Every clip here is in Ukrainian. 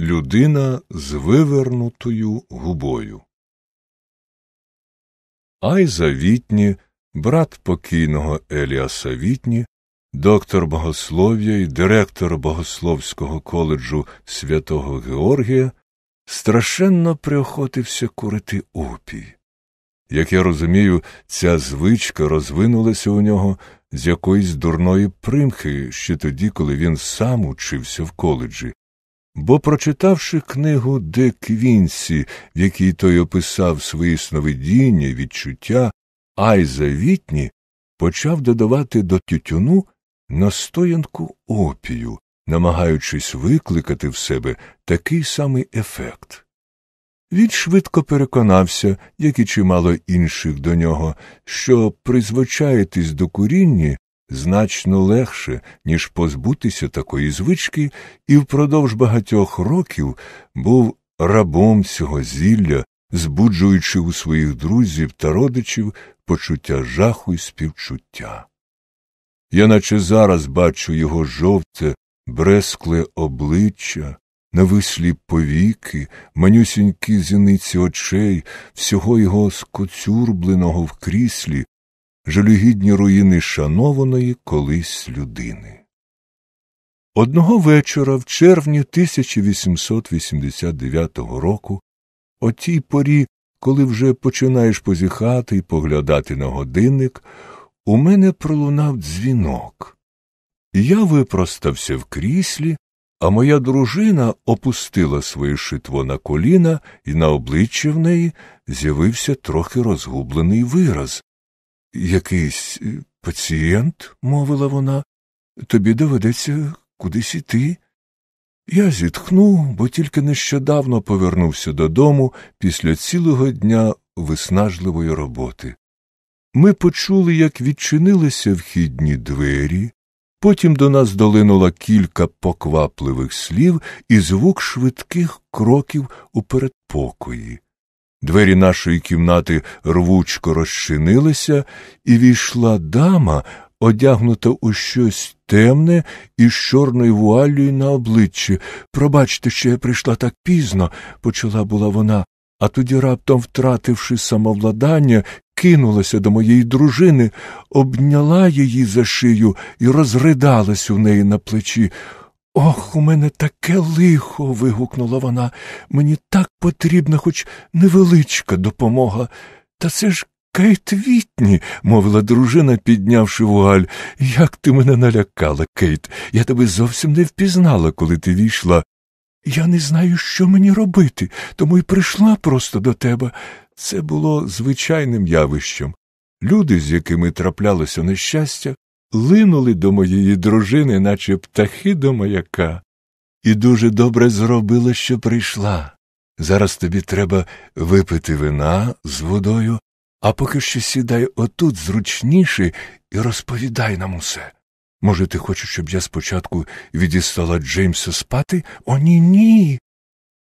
Людина з вивернутою губою. Айза Вітні, брат покійного Еліаса Вітні, доктор богослов'я і директор богословського коледжу святого Георгія, страшенно приохотився курити опій. Як я розумію, ця звичка розвинулася у нього з якоїсь дурної примхи ще тоді, коли він сам учився в коледжі. Бо, прочитавши книгу Де Квінсі, в якій той описав свої сновидіння, відчуття, а й завітні, почав додавати до тютюну настоянку опію, намагаючись викликати в себе такий самий ефект. Він швидко переконався, як і чимало інших до нього, що призвичаїтись до куріння Значно легше, ніж позбутися такої звички, і впродовж багатьох років був рабом цього зілля, збуджуючи у своїх друзів та родичів почуття жаху і співчуття. Я наче зараз бачу його жовте, брескле обличчя, навислі повіки, манюсінькі зіниці очей, всього його скоцюрбленого в кріслі, жалюгідні руїни шанованої колись людини. Одного вечора в червні 1889 року, о тій порі, коли вже починаєш позіхати і поглядати на годинник, у мене пролунав дзвінок. Я випростався в кріслі, а моя дружина опустила своє шитво на коліна, і на обличчі в неї з'явився трохи розгублений вираз, Якийсь е, пацієнт, мовила вона, тобі доведеться кудись іти. Я зітхну, бо тільки нещодавно повернувся додому після цілого дня виснажливої роботи. Ми почули, як відчинилися вхідні двері, потім до нас долинуло кілька поквапливих слів і звук швидких кроків у передпокої. Двері нашої кімнати рвучко розчинилися, і війшла дама, одягнута у щось темне і з чорною вуаллю на обличчі. Пробачте, що я прийшла так пізно, почала була вона, а тоді, раптом, втративши самовладання, кинулася до моєї дружини, обняла її за шию і розридалась у неї на плечі. Ох, у мене таке лихо. вигукнула вона. Мені так потрібна, хоч невеличка допомога. Та це ж Кейт Вітні, мовила дружина, піднявши вуаль. Як ти мене налякала, Кейт. Я тебе зовсім не впізнала, коли ти війшла. Я не знаю, що мені робити, тому й прийшла просто до тебе. Це було звичайним явищем. Люди, з якими траплялося нещастя, линули до моєї дружини, наче птахи до маяка, і дуже добре зробила, що прийшла. Зараз тобі треба випити вина з водою, а поки що сідай отут зручніше і розповідай нам усе. Може, ти хочеш, щоб я спочатку відістала Джеймса спати? О, ні, ні.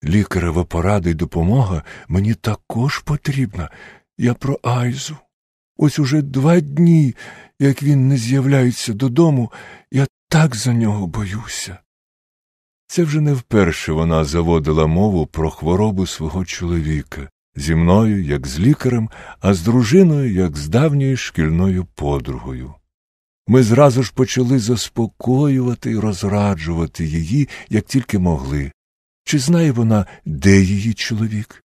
Лікарева порада й допомога мені також потрібна. Я про Айзу. Ось уже два дні, як він не з'являється додому, я так за нього боюся. Це вже не вперше вона заводила мову про хворобу свого чоловіка зі мною, як з лікарем, а з дружиною, як з давньою шкільною подругою. Ми зразу ж почали заспокоювати і розраджувати її, як тільки могли. Чи знає вона, де її чоловік?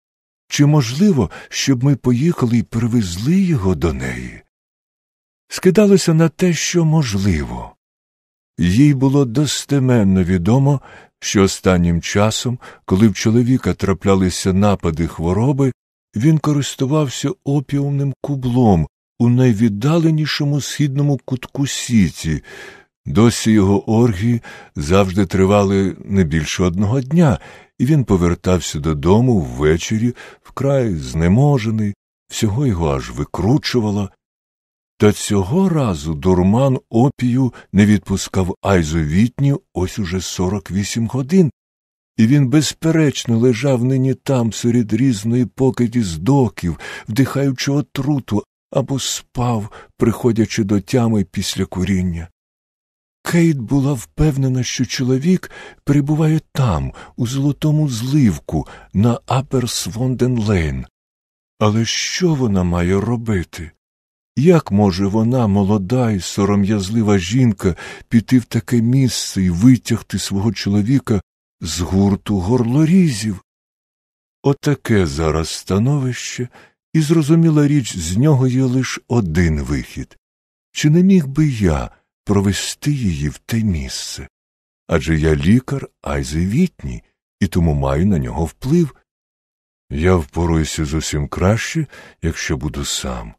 Чи можливо, щоб ми поїхали і привезли його до неї? Скидалося на те, що можливо. Їй було достеменно відомо, що останнім часом, коли в чоловіка траплялися напади хвороби, він користувався опіумним кублом у найвіддаленішому східному кутку сіті, досі його оргії завжди тривали не більше одного дня, і він повертався додому ввечері вкрай знеможений, всього його аж викручувало. Та цього разу дурман опію не відпускав Айзовітню ось уже 48 годин, і він безперечно лежав нині там серед різної покиді з доків, вдихаючи отруту або спав, приходячи до тями після куріння. Кейт була впевнена, що чоловік перебуває там, у золотому зливку, на Аперсвонден-Лейн. Але що вона має робити? Як може вона, молода і сором'язлива жінка, піти в таке місце і витягти свого чоловіка з гурту горлорізів? Отаке зараз становище, і зрозуміла річ, з нього є лише один вихід. Чи не міг би я? провести її в те місце. Адже я лікар, Айзевітній, і тому маю на нього вплив. Я впоруюся з усім краще, якщо буду сам.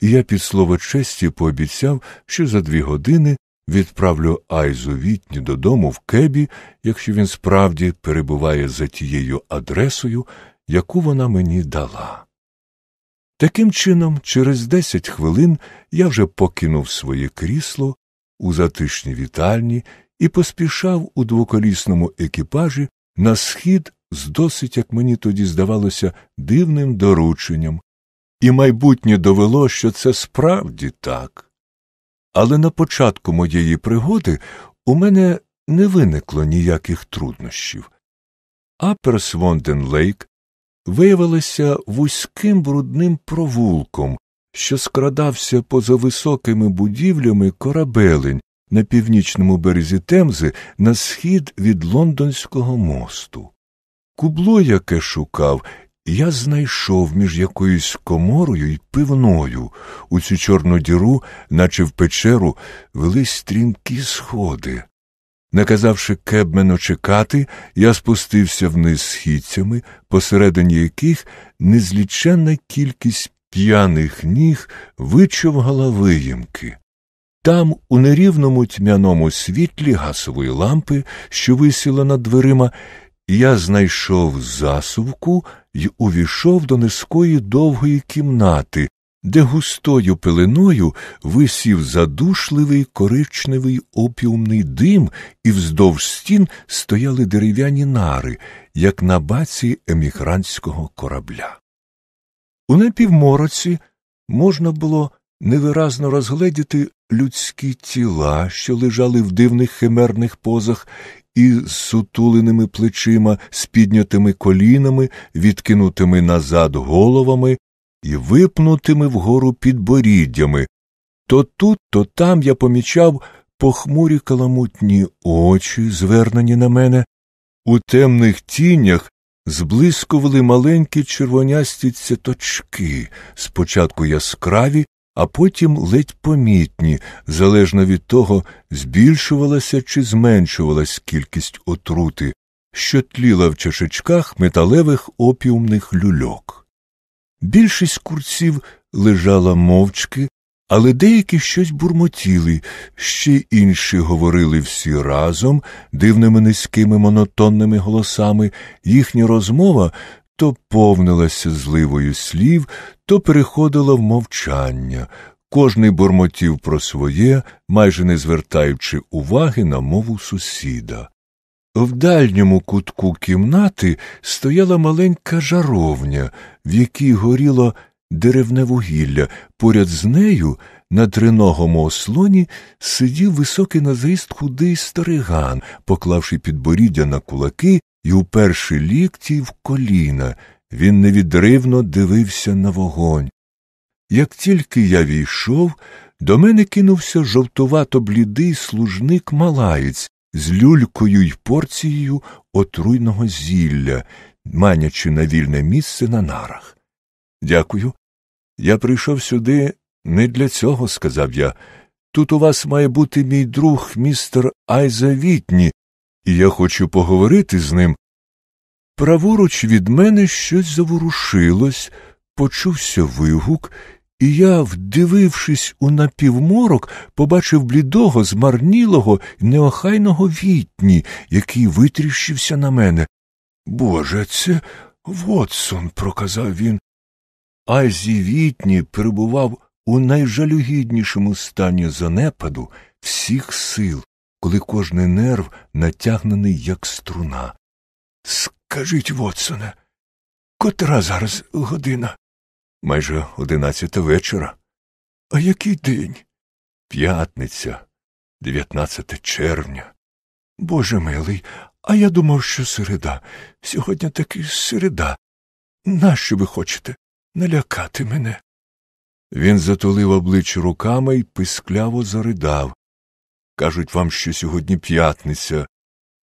І я під слово честі пообіцяв, що за дві години відправлю Айзу Вітні додому в кебі, якщо він справді перебуває за тією адресою, яку вона мені дала. Таким чином, через десять хвилин я вже покинув своє крісло у затишній вітальні і поспішав у двоколісному екіпажі на схід з досить, як мені тоді здавалося, дивним дорученням, і майбутнє довело, що це справді так. Але на початку моєї пригоди у мене не виникло ніяких труднощів. Аперсвонден Лейк виявилася вузьким брудним провулком, що скрадався поза високими будівлями корабелень на північному березі Темзи на схід від лондонського мосту. Кубло, яке шукав, я знайшов між якоюсь коморою і пивною у цю чорну діру, наче в печеру, вели стрімкі сходи. Наказавши кебмену чекати, я спустився вниз східцями, посередині яких незліченна кількість п'яних ніг вичовгала виїмки. Там, у нерівному тьмяному світлі гасової лампи, що висіла над дверима, я знайшов засувку і увійшов до низької довгої кімнати, де густою пеленою висів задушливий коричневий опіумний дим, і вздовж стін стояли дерев'яні нари, як на баці емігрантського корабля. У напівмороці можна було невиразно розгледіти людські тіла, що лежали в дивних химерних позах, із сутуленими плечима, з піднятими колінами, відкинутими назад головами і випнутими вгору підборіддями. То тут, то там я помічав похмурі каламутні очі, звернені на мене, у темних тінях зблискували маленькі червонясті цяточки, спочатку яскраві, а потім ледь помітні, залежно від того, збільшувалася чи зменшувалась кількість отрути, що тліла в чашечках металевих опіумних люльок. Більшість курців лежала мовчки, але деякі щось бурмотіли, ще інші говорили всі разом, дивними низькими монотонними голосами, їхня розмова то повнилася зливою слів, то переходила в мовчання. Кожний бурмотів про своє, майже не звертаючи уваги на мову сусіда. В дальньому кутку кімнати стояла маленька жаровня, в якій горіло деревне вугілля. Поряд з нею на триногому ослоні сидів високий на зріст худий стариган, поклавши підборіддя на кулаки і уперши лікті в коліна. Він невідривно дивився на вогонь. Як тільки я війшов, до мене кинувся жовтувато блідий служник малаєць з люлькою й порцією отруйного зілля, манячи на вільне місце на нарах. Дякую, я прийшов сюди не для цього, сказав я. Тут у вас має бути мій друг, містер Айзавітні, і я хочу поговорити з ним. Праворуч від мене щось заворушилось, почувся вигук, і я, вдивившись у напівморок, побачив блідого, змарнілого, неохайного вітні, який витріщився на мене. Боже, це Вотсон, проказав він. Азі Вітні перебував у найжалюгіднішому стані занепаду всіх сил, коли кожний нерв натягнений, як струна. Скажіть, Вотсоне, котра зараз година? Майже одинадцята вечора. А який день? П'ятниця, 19 червня. Боже милий, а я думав, що середа. Сьогодні таки середа. Нащо ви хочете? налякати мене. Він затулив обличчя руками і пискляво заридав. Кажуть вам, що сьогодні п'ятниця.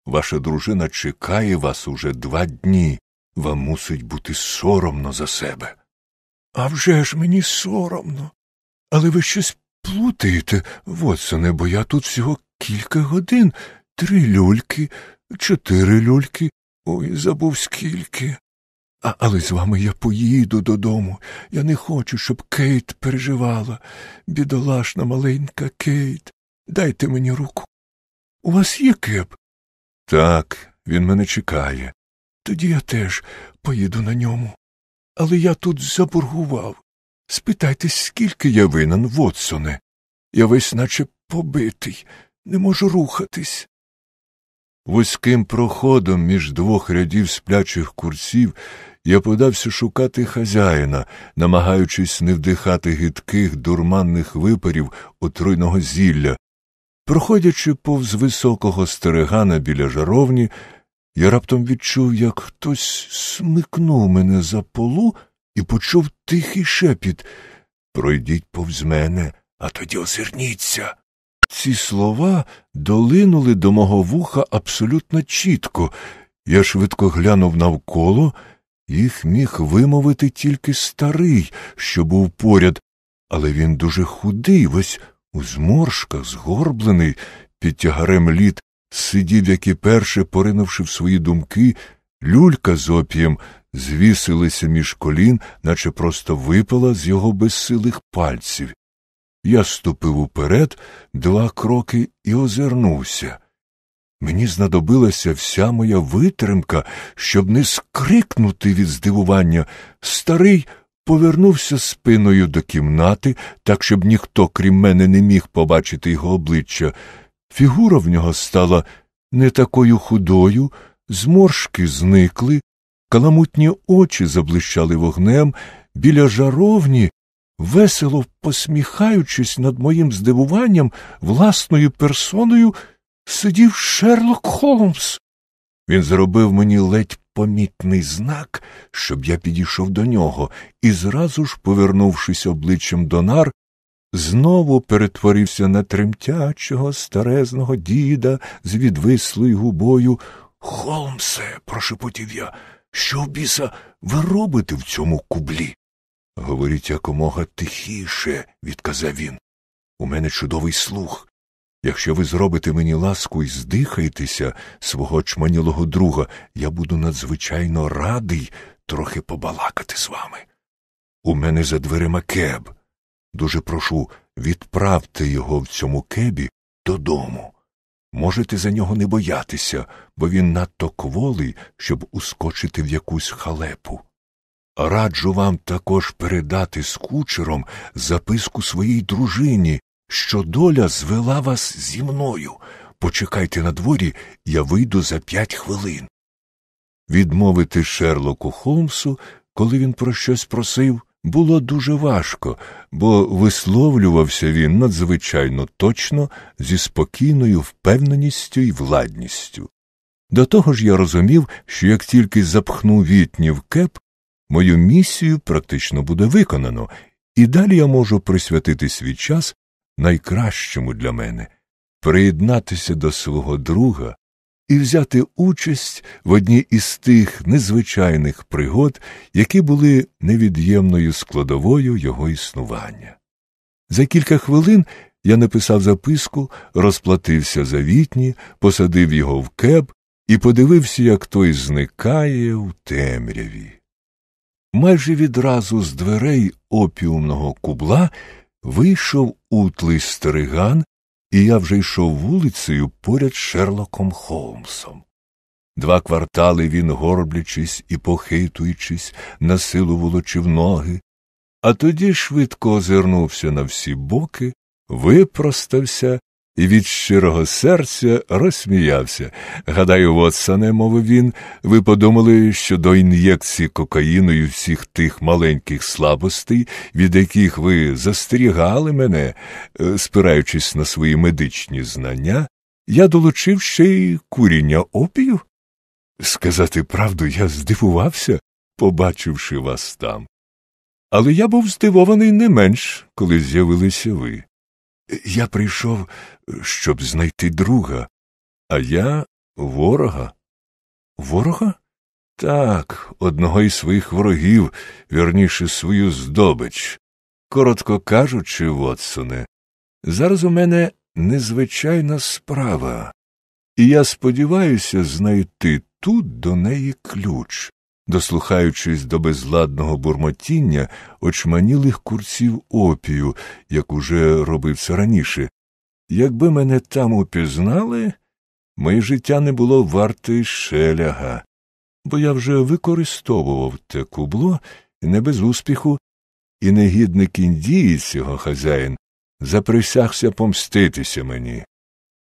Ваша дружина чекає вас уже два дні. Вам мусить бути соромно за себе. «А вже ж мені соромно. Але ви щось плутаєте, Вотсоне, бо я тут всього кілька годин. Три люльки, чотири люльки, ой забув скільки. А, Але з вами я поїду додому. Я не хочу, щоб Кейт переживала. Бідолашна маленька Кейт. Дайте мені руку. У вас є кеп? Так, він мене чекає. Тоді я теж поїду на ньому. Але я тут заборгував. Спитайте, скільки я винен, Вотсоне. Я весь наче побитий, не можу рухатись. Вузьким проходом між двох рядів сплячих курсів я подався шукати хазяїна, намагаючись не вдихати гидких дурманних випарів отруйного зілля. Проходячи повз високого стерегана біля жаровні, я раптом відчув, як хтось смикнув мене за полу і почув тихий шепіт Пройдіть повз мене, а тоді озирніться ці слова долинули до мого вуха абсолютно чітко. Я швидко глянув навколо, їх міг вимовити тільки старий, що був поряд, але він дуже худий, ось у зморшках, згорблений, під тягарем літ, сидів, як і перше, поринувши в свої думки, люлька з опієм звісилася між колін, наче просто випала з його безсилих пальців. Я ступив уперед два кроки і озирнувся. Мені знадобилася вся моя витримка, щоб не скрикнути від здивування. Старий повернувся спиною до кімнати, так, щоб ніхто, крім мене, не міг побачити його обличчя. Фігура в нього стала не такою худою, зморшки зникли, каламутні очі заблищали вогнем, біля жаровні весело посміхаючись над моїм здивуванням, власною персоною сидів Шерлок Холмс. Він зробив мені ледь помітний знак, щоб я підійшов до нього, і зразу ж, повернувшись обличчям до нар, знову перетворився на тремтячого, старезного діда з відвислою губою. Холмсе, прошепотів я, що біса ви робите в цьому кублі? Говоріть якомога тихіше, відказав він. У мене чудовий слух. Якщо ви зробите мені ласку і здихаєтеся свого чманілого друга, я буду надзвичайно радий трохи побалакати з вами. У мене за дверима кеб. Дуже прошу, відправте його в цьому кебі додому. Можете за нього не боятися, бо він надто кволий, щоб ускочити в якусь халепу. Раджу вам також передати з кучером записку своїй дружині, що доля звела вас зі мною. Почекайте на дворі, я вийду за п'ять хвилин. Відмовити Шерлоку Холмсу, коли він про щось просив, було дуже важко, бо висловлювався він надзвичайно точно, зі спокійною впевненістю і владністю. До того ж я розумів, що як тільки запхну вітні в кеп, мою місію практично буде виконано, і далі я можу присвятити свій час найкращому для мене приєднатися до свого друга і взяти участь в одній із тих незвичайних пригод, які були невід'ємною складовою його існування. За кілька хвилин я написав записку, розплатився за вітні, посадив його в кеп і подивився, як той зникає у темряві майже відразу з дверей опіумного кубла вийшов утлий стериган, і я вже йшов вулицею поряд з Шерлоком Холмсом. Два квартали він, горблячись і похитуючись, на силу волочив ноги, а тоді швидко озирнувся на всі боки, випростався і від щирого серця розсміявся. Гадаю, Вотсане, мовив він, ви подумали, що до ін'єкції кокаїну і всіх тих маленьких слабостей, від яких ви застерігали мене, е, спираючись на свої медичні знання, я долучив ще й куріння опію? Сказати правду, я здивувався, побачивши вас там. Але я був здивований не менш, коли з'явилися ви. Я прийшов, щоб знайти друга, а я ворога. Ворога? Так, одного із своїх ворогів, вірніше свою здобич. Коротко кажучи, Вотсоне, зараз у мене незвичайна справа, і я сподіваюся знайти тут до неї ключ дослухаючись до безладного бурмотіння очманілих курців опію, як уже робив це раніше. Якби мене там упізнали, моє життя не було варте й шеляга, бо я вже використовував те кубло не без успіху, і негідник індієць його хазяїн заприсягся помститися мені.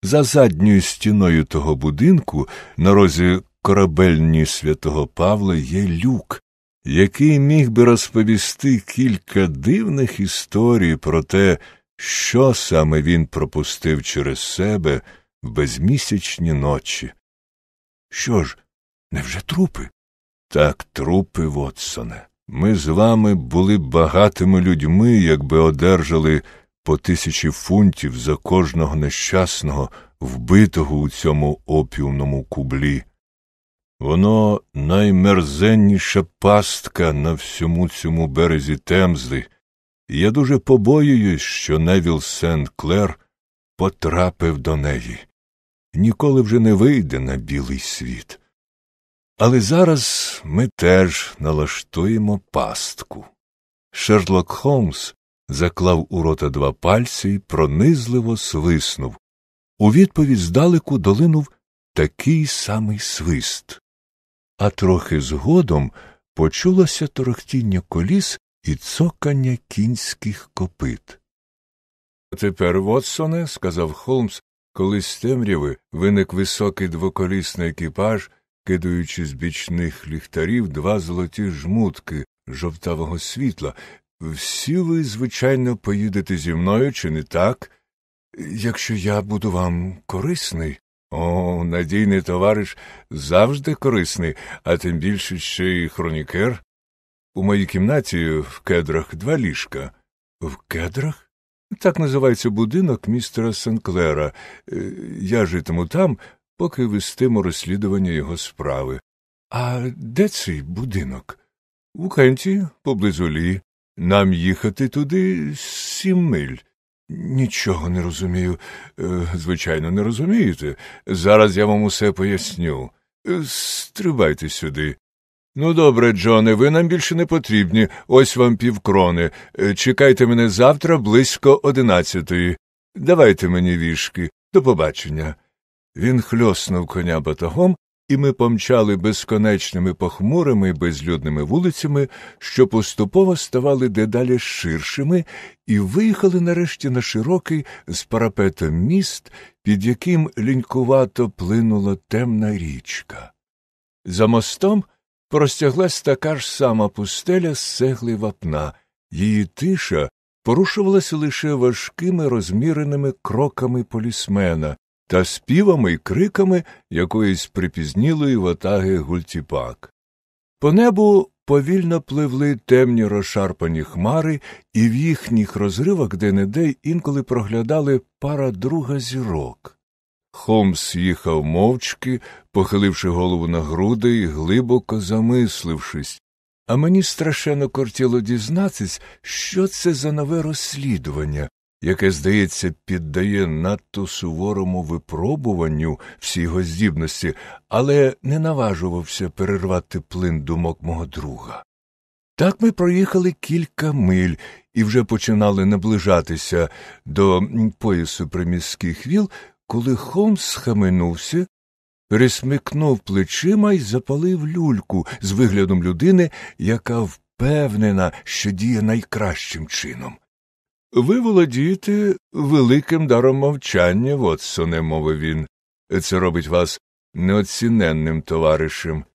За задньою стіною того будинку, на розі корабельні святого Павла є люк, який міг би розповісти кілька дивних історій про те, що саме він пропустив через себе в безмісячні ночі. Що ж, невже трупи? Так, трупи, Вотсоне. Ми з вами були б багатими людьми, якби одержали по тисячі фунтів за кожного нещасного, вбитого у цьому опіумному кублі. Воно наймерзенніша пастка на всьому цьому березі Темзи, і я дуже побоююсь, що Невіл Сент Клер потрапив до неї. Ніколи вже не вийде на білий світ. Але зараз ми теж налаштуємо пастку. Шерлок Холмс заклав у рота два пальці і пронизливо свиснув. У відповідь здалеку долинув такий самий свист а трохи згодом почулося торохтіння коліс і цокання кінських копит. Тепер, Вотсоне, сказав Холмс, коли з темряви виник високий двоколісний екіпаж, кидаючи з бічних ліхтарів два золоті жмутки жовтавого світла. Всі ви, звичайно, поїдете зі мною, чи не так? Якщо я буду вам корисний, о, надійний товариш завжди корисний, а тим більше ще й хронікер. У моїй кімнаті в кедрах два ліжка. В кедрах? Так називається будинок містера Сенклера. Е, я житиму там, поки вестиму розслідування його справи. А де цей будинок? У Кенті, поблизу лі. Нам їхати туди сім миль. Нічого не розумію. Е, звичайно, не розумієте. Зараз я вам усе поясню. Е, стрибайте сюди. Ну, добре, Джоне, ви нам більше не потрібні. Ось вам півкрони. Е, чекайте мене завтра близько одинадцятої. Давайте мені вішки. До побачення. Він хльоснув коня батагом і ми помчали безконечними похмурими безлюдними вулицями, що поступово ставали дедалі ширшими, і виїхали нарешті на широкий з парапетом міст, під яким лінькувато плинула темна річка. За мостом простяглась така ж сама пустеля з сегли вапна, її тиша порушувалася лише важкими розміреними кроками полісмена, та співами й криками якоїсь припізнілої ватаги гультіпак. По небу повільно пливли темні розшарпані хмари, і в їхніх розривах де неде інколи проглядали пара друга зірок. Холмс їхав мовчки, похиливши голову на груди і глибоко замислившись, а мені страшенно кортіло дізнатись, що це за нове розслідування, яке, здається, піддає надто суворому випробуванню всі його здібності, але не наважувався перервати плин думок мого друга. Так ми проїхали кілька миль і вже починали наближатися до поясу приміських віл, коли Холмс схаменувся, пересмикнув плечима і запалив люльку з виглядом людини, яка впевнена, що діє найкращим чином. Ви володієте великим даром мовчання, Вотсоне, мовив він. Це робить вас неоціненним товаришем.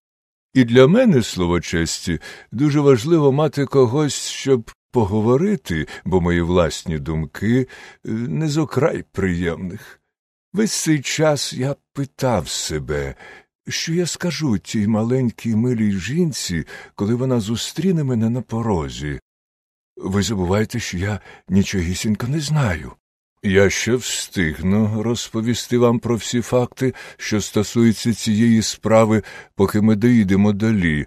І для мене, слово честі, дуже важливо мати когось, щоб поговорити, бо мої власні думки е, не зокрай приємних. Весь цей час я питав себе, що я скажу тій маленькій милій жінці, коли вона зустріне мене на порозі. Ви забуваєте, що я нічогісінько не знаю. Я ще встигну розповісти вам про всі факти, що стосуються цієї справи, поки ми доїдемо далі.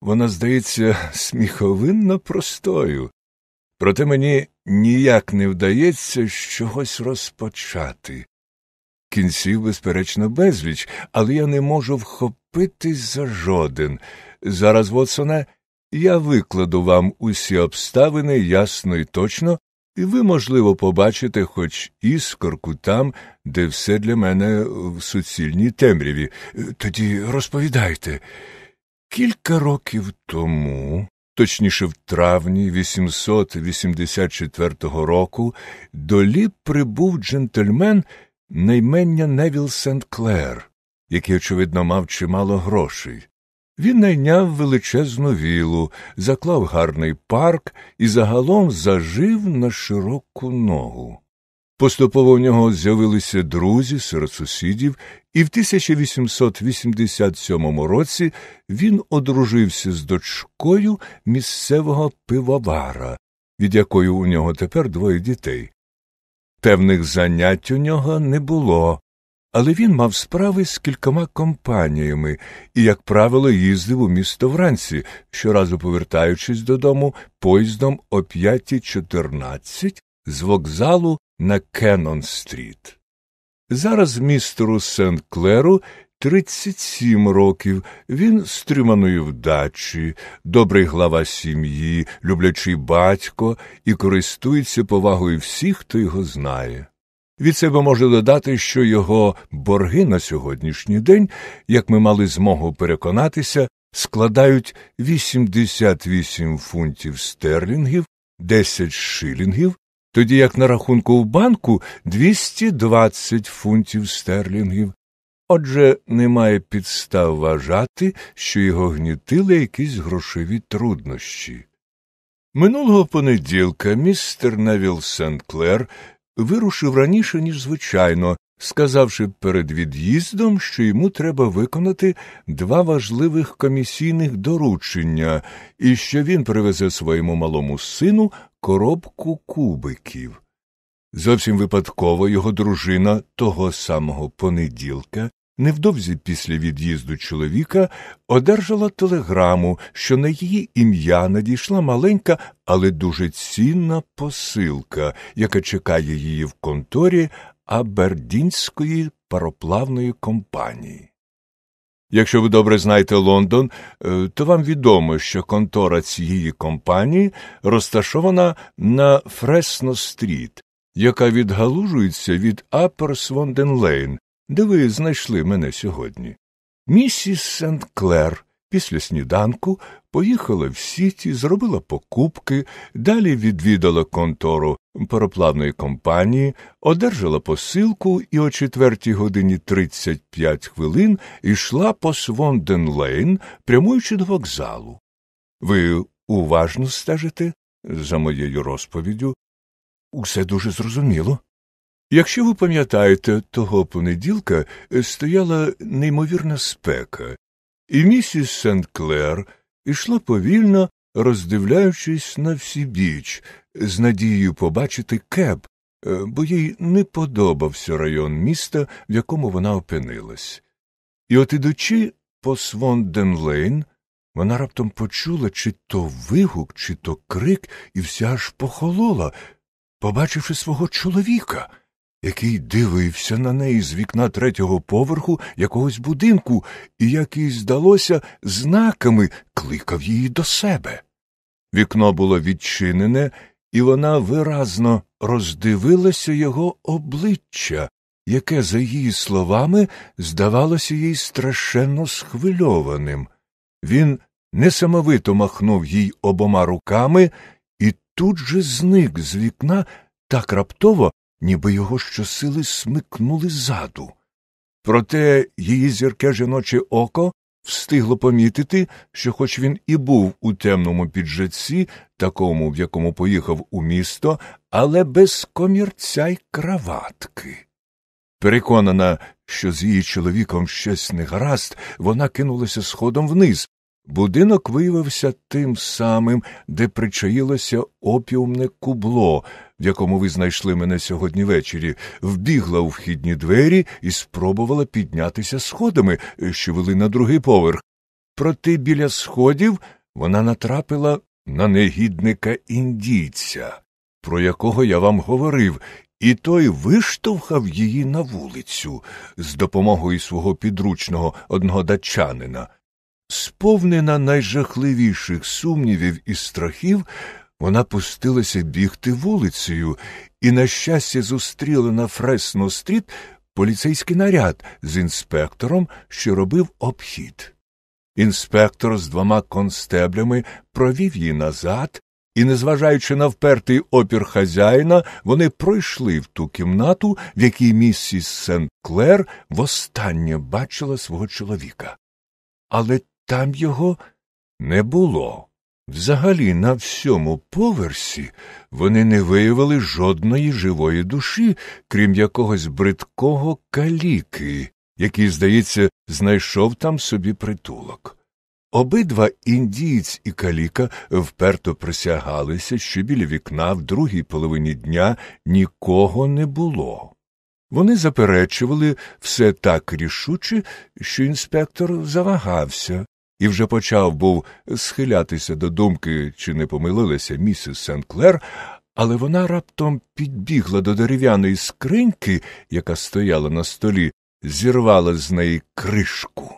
Вона здається сміховинно простою. Проте мені ніяк не вдається чогось розпочати. Кінців, безперечно, безліч, але я не можу вхопитись за жоден. Зараз, Вотсоне, я викладу вам усі обставини ясно і точно, і ви, можливо, побачите хоч іскорку там, де все для мене в суцільній темряві. Е, тоді розповідайте. Кілька років тому, точніше в травні 884 року, до ліп прибув джентльмен наймення Невіл Сент Клер, який, очевидно, мав чимало грошей. Він найняв величезну вілу, заклав гарний парк і загалом зажив на широку ногу. Поступово в нього з'явилися друзі серед сусідів, і в 1887 році він одружився з дочкою місцевого пивовара, від якої у нього тепер двоє дітей. Певних занять у нього не було, але він мав справи з кількома компаніями і, як правило, їздив у місто вранці, щоразу повертаючись додому поїздом о 5.14 з вокзалу на Кеннон стріт. Зараз містеру Сент Клеру 37 років, він стриманої вдачі, добрий глава сім'ї, люблячий батько і користується повагою всіх, хто його знає. Від себе можу додати, що його борги на сьогоднішній день, як ми мали змогу переконатися, складають 88 фунтів стерлінгів, 10 шилінгів, тоді як на рахунку в банку 220 фунтів стерлінгів. Отже, немає підстав вважати, що його гнітили якісь грошові труднощі. Минулого понеділка містер Невіл Сент Клер вирушив раніше, ніж звичайно, сказавши перед від'їздом, що йому треба виконати два важливих комісійних доручення і що він привезе своєму малому сину коробку кубиків. Зовсім випадково його дружина того самого понеділка Невдовзі після від'їзду чоловіка одержала телеграму, що на її ім'я надійшла маленька, але дуже цінна посилка, яка чекає її в конторі Абердінської пароплавної компанії. Якщо ви добре знаєте Лондон, е, то вам відомо, що контора цієї компанії розташована на Фресно стріт, яка відгалужується від Аперсвонденлейн, де ви знайшли мене сьогодні. Місіс Сент Клер після сніданку поїхала в сіті, зробила покупки, далі відвідала контору пароплавної компанії, одержала посилку і о 4 годині 35 хвилин йшла по Свонден Лейн, прямуючи до вокзалу. Ви уважно стежите за моєю розповіддю? Усе дуже зрозуміло. Якщо ви пам'ятаєте, того понеділка е, стояла неймовірна спека, і місіс Сент Клер ішла повільно, роздивляючись на всі біч, з надією побачити кеп, е, бо їй не подобався район міста, в якому вона опинилась. І от ідучи по Свонден-Лейн, вона раптом почула чи то вигук, чи то крик, і вся аж похолола, побачивши свого чоловіка який дивився на неї з вікна третього поверху якогось будинку і, як їй здалося, знаками кликав її до себе. Вікно було відчинене, і вона виразно роздивилася його обличчя, яке, за її словами, здавалося їй страшенно схвильованим. Він несамовито махнув їй обома руками і тут же зник з вікна так раптово, ніби його щосили смикнули ззаду. Проте її зірке жіноче око встигло помітити, що, хоч він і був у темному піджаці, такому, в якому поїхав у місто, але без комірця й краватки. Переконана, що з її чоловіком щось не гаразд, вона кинулася сходом вниз. Будинок виявився тим самим, де причаїлося опіумне кубло, в якому ви знайшли мене сьогодні ввечері, вбігла у вхідні двері і спробувала піднятися сходами, е, що вели на другий поверх. Проте біля сходів вона натрапила на негідника індійця, про якого я вам говорив, і той виштовхав її на вулицю з допомогою свого підручного одного датчанина. Сповнена найжахливіших сумнівів і страхів, вона пустилася бігти вулицею і, на щастя, зустріла на фресно стріт поліцейський наряд з інспектором, що робив обхід. Інспектор з двома констеблями провів її назад, і, незважаючи на впертий опір хазяїна, вони пройшли в ту кімнату, в якій місіс Сент Клер востаннє бачила свого чоловіка. Але там його не було. Взагалі на всьому поверсі вони не виявили жодної живої душі, крім якогось бридкого каліки, який, здається, знайшов там собі притулок. Обидва індієць і каліка вперто присягалися, що біля вікна в другій половині дня нікого не було. Вони заперечували все так рішуче, що інспектор завагався і вже почав був схилятися до думки, чи не помилилася місіс Сен-Клер, але вона раптом підбігла до дерев'яної скриньки, яка стояла на столі, зірвала з неї кришку.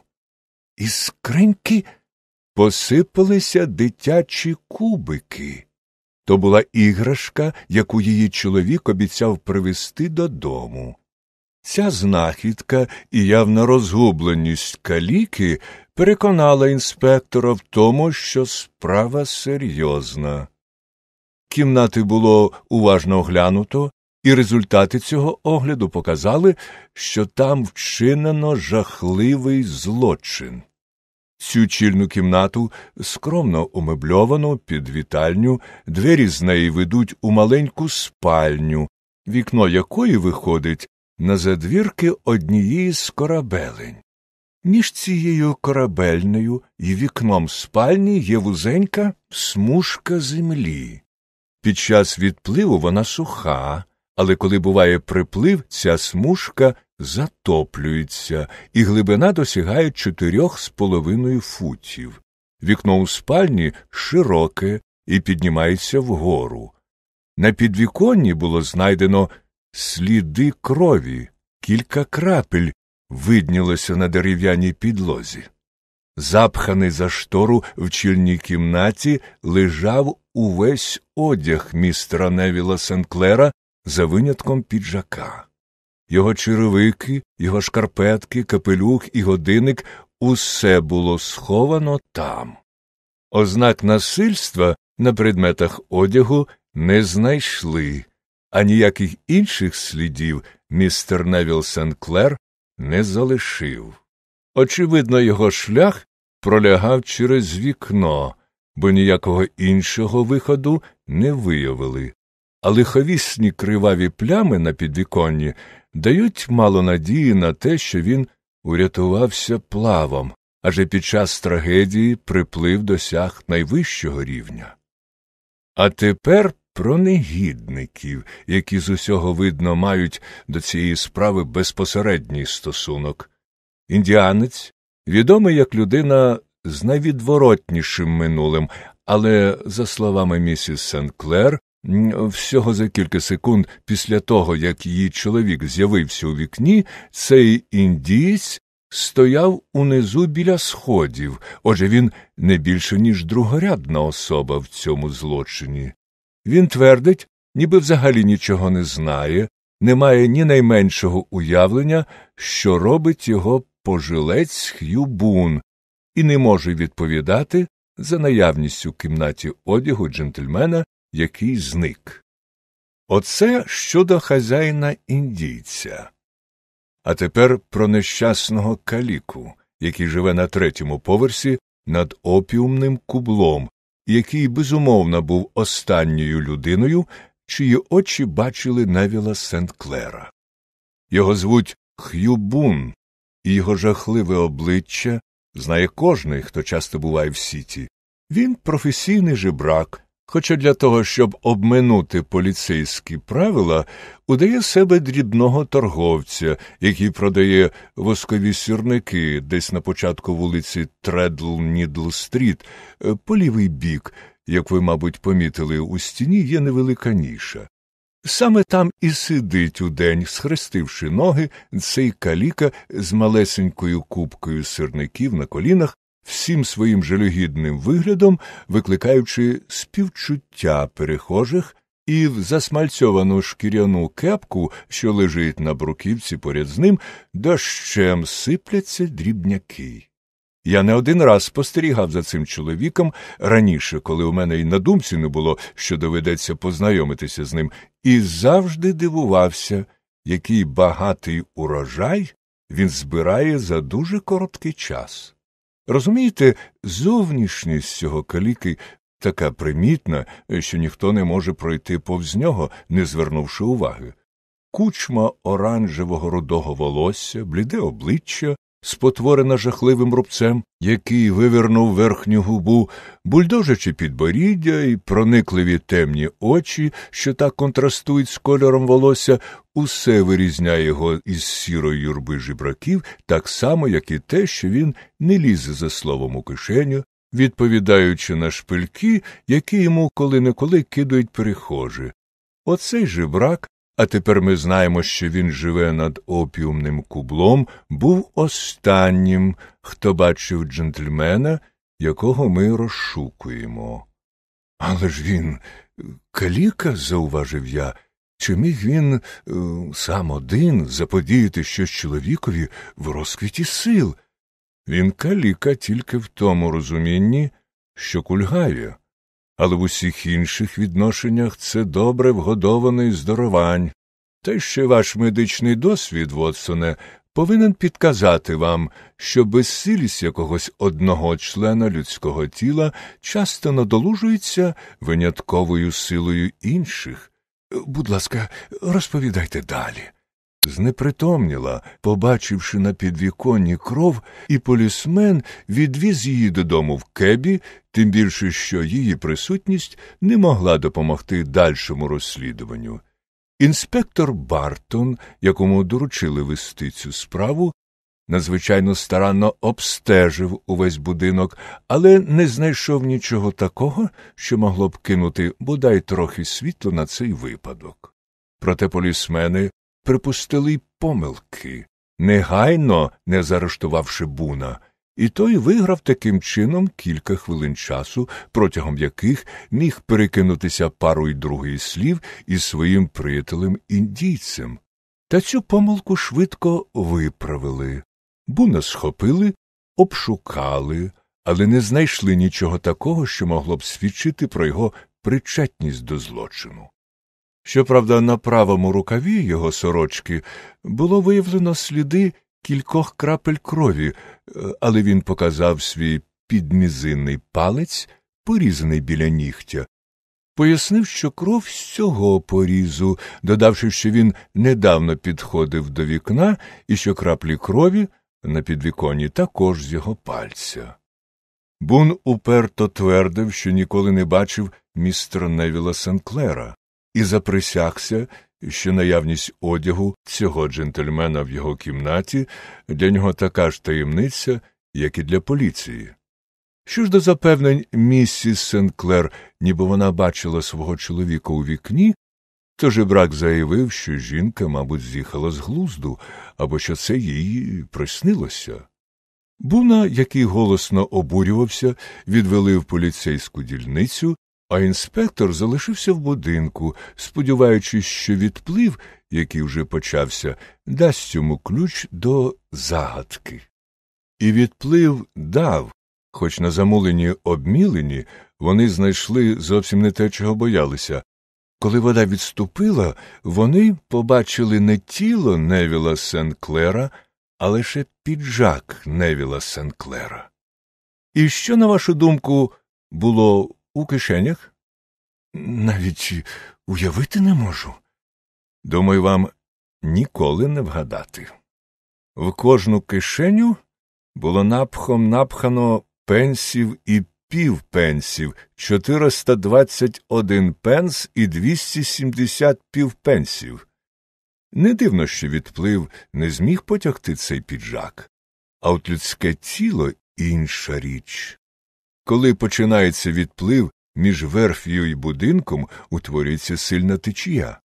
Із скриньки посипалися дитячі кубики. То була іграшка, яку її чоловік обіцяв привезти додому. Ця знахідка і явна розгубленість каліки переконала інспектора в тому, що справа серйозна. Кімнати було уважно оглянуто, і результати цього огляду показали, що там вчинено жахливий злочин. Цю чільну кімнату скромно умебльовано під вітальню, двері з неї ведуть у маленьку спальню, вікно якої виходить на задвірки однієї з корабелень. Між цією корабельною і вікном спальні є вузенька смужка землі. Під час відпливу вона суха, але коли буває приплив, ця смужка затоплюється, і глибина досягає чотирьох з половиною футів. Вікно у спальні широке і піднімається вгору. На підвіконні було знайдено Сліди крові, кілька крапель виднілося на дерев'яній підлозі. Запханий за штору в чільній кімнаті лежав увесь одяг містера Невіла Сенклера за винятком піджака. Його черевики, його шкарпетки, капелюх і годинник усе було сховано там. Ознак насильства на предметах одягу не знайшли а ніяких інших слідів містер Невіл Сенклер не залишив. Очевидно, його шлях пролягав через вікно, бо ніякого іншого виходу не виявили, а лиховісні криваві плями на підвіконні дають мало надії на те, що він урятувався плавом, адже під час трагедії приплив досяг найвищого рівня. А тепер про негідників, які з усього видно мають до цієї справи безпосередній стосунок. Індіанець відомий як людина з найвідворотнішим минулим, але, за словами місіс Сенклер, Всього за кілька секунд після того, як її чоловік з'явився у вікні, цей індієць стояв унизу біля сходів, отже він не більше, ніж другорядна особа в цьому злочині. Він твердить, ніби взагалі нічого не знає, не має ні найменшого уявлення, що робить його пожилець Х'ю Бун, і не може відповідати за наявність у кімнаті одягу джентльмена, який зник. Оце щодо хазяїна індійця. А тепер про нещасного каліку, який живе на третьому поверсі над опіумним кублом, який безумовно був останньою людиною, чиї очі бачили Невіла Сент Клера. Його звуть Х'юбун, і його жахливе обличчя знає кожний, хто часто буває в сіті. Він професійний жебрак, Хоча для того, щоб обминути поліцейські правила, удає себе дрібного торговця, який продає воскові сірники десь на початку вулиці Тредл Нідл Стріт, е, по лівий бік, як ви, мабуть, помітили, у стіні є невелика ніша. Саме там і сидить удень, схрестивши ноги, цей каліка з малесенькою купкою сирників на колінах всім своїм жалюгідним виглядом, викликаючи співчуття перехожих і в засмальцьовану шкіряну кепку, що лежить на бруківці поряд з ним, дощем сипляться дрібняки. Я не один раз спостерігав за цим чоловіком раніше, коли у мене й на думці не було, що доведеться познайомитися з ним, і завжди дивувався, який багатий урожай він збирає за дуже короткий час. Розумієте, зовнішність цього каліки така примітна, що ніхто не може пройти повз нього, не звернувши уваги. Кучма оранжевого рудого волосся, бліде обличчя, спотворена жахливим рубцем, який вивернув верхню губу, бульдожачі підборіддя і проникливі темні очі, що так контрастують з кольором волосся, усе вирізняє його із сірої юрби жібраків, так само, як і те, що він не лізе за словом у кишеню, відповідаючи на шпильки, які йому коли неколи кидають перехожі. Оцей жебрак а тепер ми знаємо, що він живе над опіумним кублом, був останнім, хто бачив джентльмена, якого ми розшукуємо. Але ж він каліка, зауважив я, чи міг він е, сам один заподіяти щось чоловікові в розквіті сил? Він каліка тільки в тому розумінні, що кульгає але в усіх інших відношеннях це добре вгодований здорувань. Та й ще ваш медичний досвід, Вотсоне, повинен підказати вам, що безсилість якогось одного члена людського тіла часто надолужується винятковою силою інших. Будь ласка, розповідайте далі. Знепритомніла, побачивши на підвіконні кров, і полісмен відвіз її додому в кебі, тим більше, що її присутність не могла допомогти дальшому розслідуванню. Інспектор Бартон, якому доручили вести цю справу, надзвичайно старанно обстежив увесь будинок, але не знайшов нічого такого, що могло б кинути бодай трохи світло на цей випадок. Проте полісмени припустили й помилки, негайно не заарештувавши буна, і той виграв таким чином кілька хвилин часу, протягом яких міг перекинутися пару й другої слів із своїм приятелем індійцем. Та цю помилку швидко виправили. Буна схопили, обшукали, але не знайшли нічого такого, що могло б свідчити про його причетність до злочину. Щоправда, на правому рукаві його сорочки було виявлено сліди кількох крапель крові, е, але він показав свій підмізинний палець, порізаний біля нігтя, пояснив, що кров з цього порізу, додавши, що він недавно підходив до вікна і що краплі крові на підвіконі також з його пальця. Бун уперто твердив, що ніколи не бачив містера Невіла Сенклера і заприсягся, що наявність одягу цього джентльмена в його кімнаті для нього така ж таємниця, як і для поліції. Що ж до запевнень місіс Сенклер, ніби вона бачила свого чоловіка у вікні, то жебрак заявив, що жінка, мабуть, з'їхала з глузду або що це їй приснилося. Буна, який голосно обурювався, відвели в поліцейську дільницю а інспектор залишився в будинку, сподіваючись, що відплив, який вже почався, дасть йому ключ до загадки. І відплив дав, хоч на замулені обмілені вони знайшли зовсім не те, чого боялися. Коли вода відступила, вони побачили не тіло Невіла Сенклера, а лише піджак Невіла Сенклера. І що, на вашу думку, було у кишенях? Навіть уявити не можу. Думаю, вам ніколи не вгадати. В кожну кишеню було напхом напхано пенсів і пів півпенсів, 421 пенс і 270 пенсів. Не дивно, що відплив не зміг потягти цей піджак, а от людське тіло інша річ. Коли починається відплив, між верф'ю і будинком утворюється сильна течія.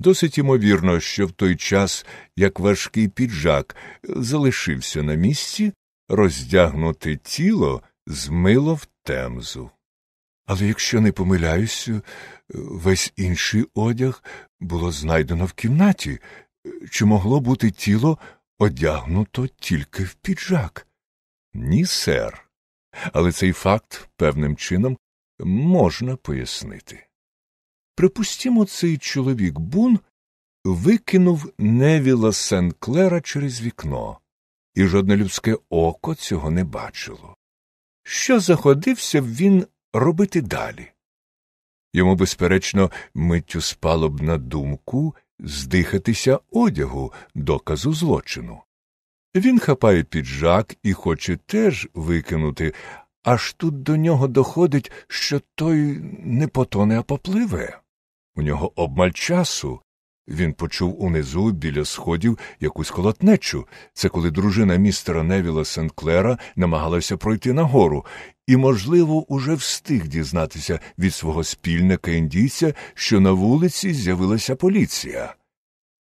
Досить ймовірно, що в той час, як важкий піджак залишився на місці, роздягнуте тіло змило в темзу. Але якщо не помиляюсь, весь інший одяг було знайдено в кімнаті, чи могло бути тіло одягнуто тільки в піджак? Ні, сер але цей факт певним чином можна пояснити. Припустімо, цей чоловік Бун викинув невіла Сен-Клера через вікно, і жодне людське око цього не бачило. Що заходився б він робити далі? Йому, безперечно, миттю спало б на думку здихатися одягу доказу злочину. Він хапає піджак і хоче теж викинути, аж тут до нього доходить, що той не потоне, а попливе. У нього обмаль часу. Він почув унизу біля сходів якусь колотнечу. Це коли дружина містера Невіла Сенклера намагалася пройти нагору, і, можливо, уже встиг дізнатися від свого спільника індійця, що на вулиці з'явилася поліція.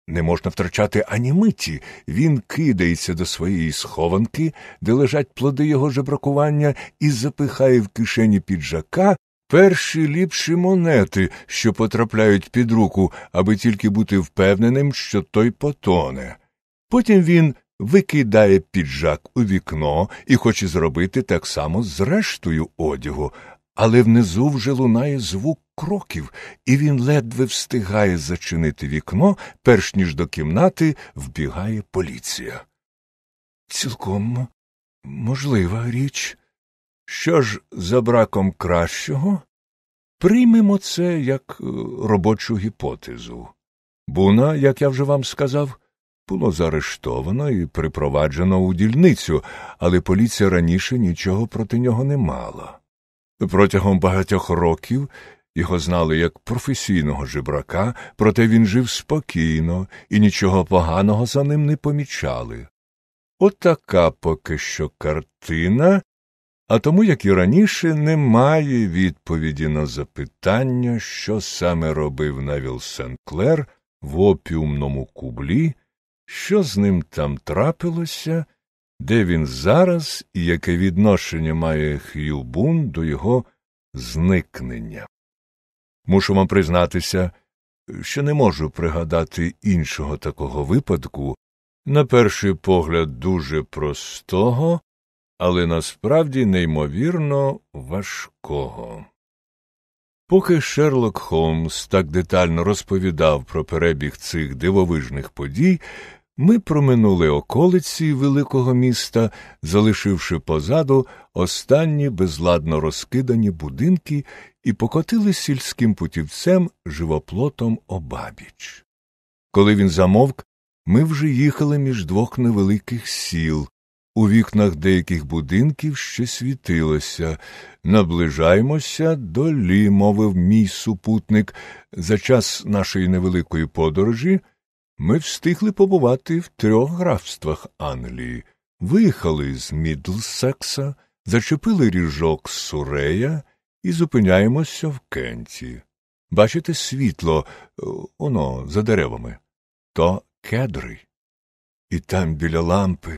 Не можна втрачати ані миті. Він кидається до своєї схованки, де лежать плоди його жебракування, і запихає в кишені піджака перші ліпші монети, що потрапляють під руку, аби тільки бути впевненим, що той потоне. Потім він викидає піджак у вікно і хоче зробити так само з рештою одягу, але внизу вже лунає звук кроків, і він ледве встигає зачинити вікно, перш ніж до кімнати вбігає поліція. Цілком можлива річ. Що ж за браком кращого? Приймемо це як е, робочу гіпотезу. Буна, як я вже вам сказав, було заарештовано і припроваджено у дільницю, але поліція раніше нічого проти нього не мала. Протягом багатьох років його знали як професійного жебрака, проте він жив спокійно і нічого поганого за ним не помічали. Отака поки що картина, а тому, як і раніше, немає відповіді на запитання, що саме робив Навіл Сенклер в опіумному кублі, що з ним там трапилося де він зараз і яке відношення має Х'юбун до його зникнення. Мушу вам признатися, що не можу пригадати іншого такого випадку, на перший погляд, дуже простого, але насправді неймовірно важкого. Поки Шерлок Холмс так детально розповідав про перебіг цих дивовижних подій, ми проминули околиці великого міста, залишивши позаду останні безладно розкидані будинки і покотили сільським путівцем живоплотом обабіч. Коли він замовк, ми вже їхали між двох невеликих сіл. У вікнах деяких будинків ще світилося. Наближаємося долі, мовив мій супутник. За час нашої невеликої подорожі. Ми встигли побувати в трьох графствах Англії, виїхали з Мідлсекса, зачепили ріжок з Сурея і зупиняємося в Кенті. Бачите світло, воно е, за деревами, то кедри. І там біля лампи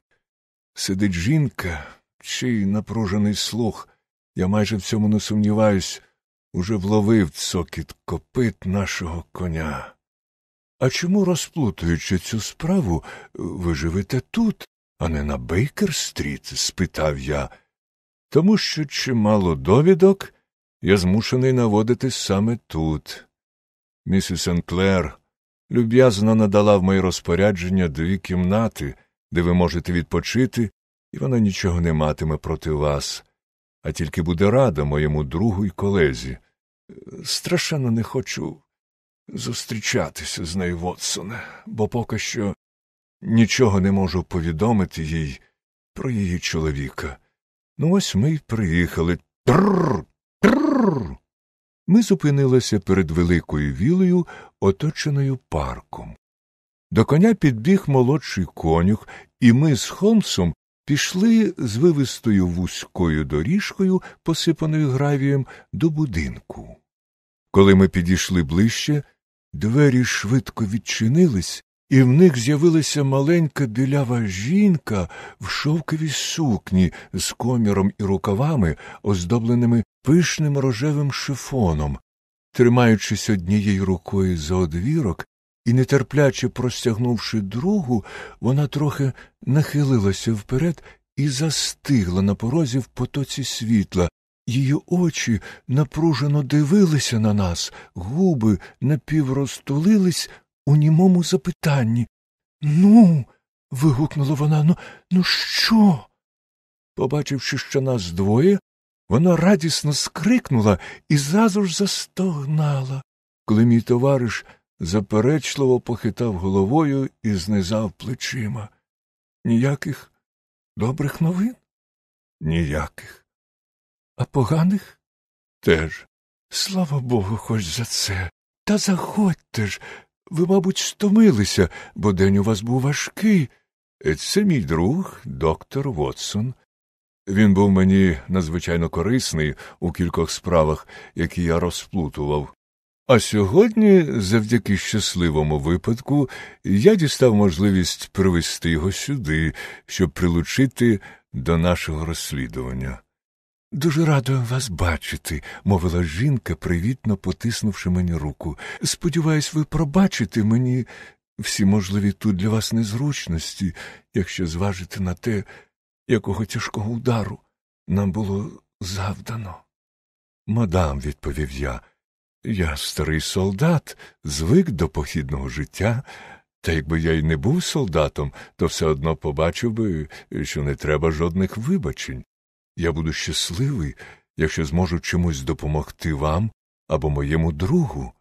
сидить жінка, чий напружений слух. Я майже в цьому не сумніваюсь, уже вловив цокіт копит нашого коня. А чому, розплутуючи цю справу, ви живете тут, а не на Бейкер-стріт? спитав я. Тому що чимало довідок я змушений наводити саме тут. Місіс Сенклер люб'язно надала в моє розпорядження дві кімнати, де ви можете відпочити, і вона нічого не матиме проти вас, а тільки буде рада моєму другу й колезі. Страшенно не хочу зустрічатися з нею, Вотсоне, бо поки що нічого не можу повідомити їй про її чоловіка. Ну, ось ми й приїхали. Трррр! Трррр! Ми зупинилися перед великою вілою, оточеною парком. До коня підбіг молодший конюх, і ми з Холмсом пішли з вивистою вузькою доріжкою, посипаною гравієм, до будинку. Коли ми підійшли ближче, Двері швидко відчинились, і в них з'явилася маленька білява жінка в шовковій сукні з коміром і рукавами, оздобленими пишним рожевим шифоном, тримаючись однією рукою за одвірок і нетерпляче простягнувши другу, вона трохи нахилилася вперед і застигла на порозі в потоці світла, Її очі напружено дивилися на нас, губи напіврозтулились у німому запитанні. Ну. вигукнула вона. Ну, ну що? Побачивши, що нас двоє, вона радісно скрикнула і зразу ж застогнала, коли мій товариш заперечливо похитав головою і знизав плечима. Ніяких добрих новин? Ніяких а поганих теж. Слава Богу, хоч за це. Та заходьте ж. Ви, мабуть, стомилися, бо день у вас був важкий. Е, це мій друг, доктор Вотсон. Він був мені надзвичайно корисний у кількох справах, які я розплутував. А сьогодні, завдяки щасливому випадку, я дістав можливість привезти його сюди, щоб прилучити до нашого розслідування. Дуже рада вас бачити, мовила жінка, привітно потиснувши мені руку. Сподіваюсь, ви пробачите мені всі можливі тут для вас незручності, якщо зважити на те, якого тяжкого удару нам було завдано. Мадам, відповів я, я старий солдат, звик до похідного життя. Та якби я й не був солдатом, то все одно побачив би, що не треба жодних вибачень. Я буду щасливий, якщо зможу чомусь допомогти вам або моєму другу.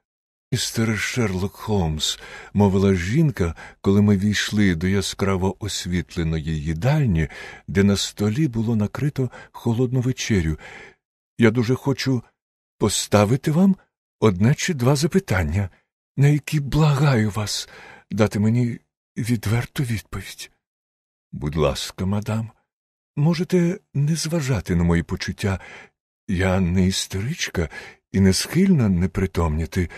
Містер Шерлок Холмс, мовила жінка, коли ми війшли до яскраво освітленої їдальні, де на столі було накрито холодну вечерю. Я дуже хочу поставити вам одне чи два запитання, на які благаю вас дати мені відверту відповідь. Будь ласка, мадам. Можете не зважати на мої почуття. Я не істеричка і не схильна непритомніти.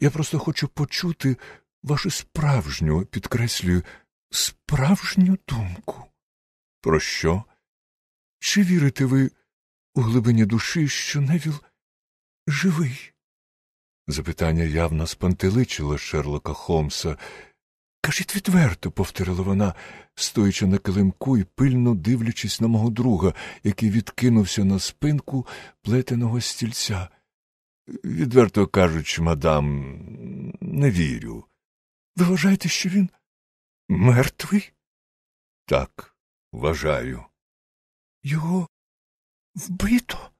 Я просто хочу почути вашу справжню, підкреслюю, справжню думку. Про що? Чи вірите ви у глибині душі, що Невіл живий? Запитання явно спантеличило Шерлока Холмса. Кажіть відверто, повторила вона, стоячи на килимку і пильно дивлячись на мого друга, який відкинувся на спинку плетеного стільця. Відверто кажучи, мадам, не вірю. Ви вважаєте, що він мертвий? Так, вважаю. Його вбито?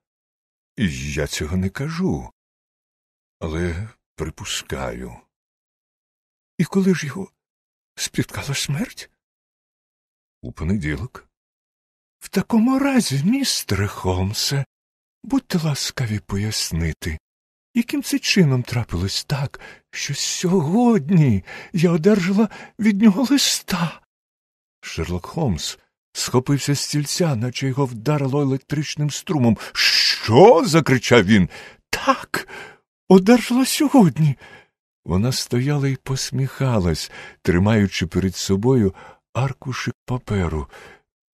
Я цього не кажу, але припускаю. І коли ж його спіткала смерть? У понеділок. В такому разі, містере Холмсе, будьте ласкаві пояснити, яким це чином трапилось так, що сьогодні я одержала від нього листа. Шерлок Холмс схопився з стільця, наче його вдарило електричним струмом. Що? закричав він. Так, одержала сьогодні. Вона стояла і посміхалась, тримаючи перед собою аркушик паперу.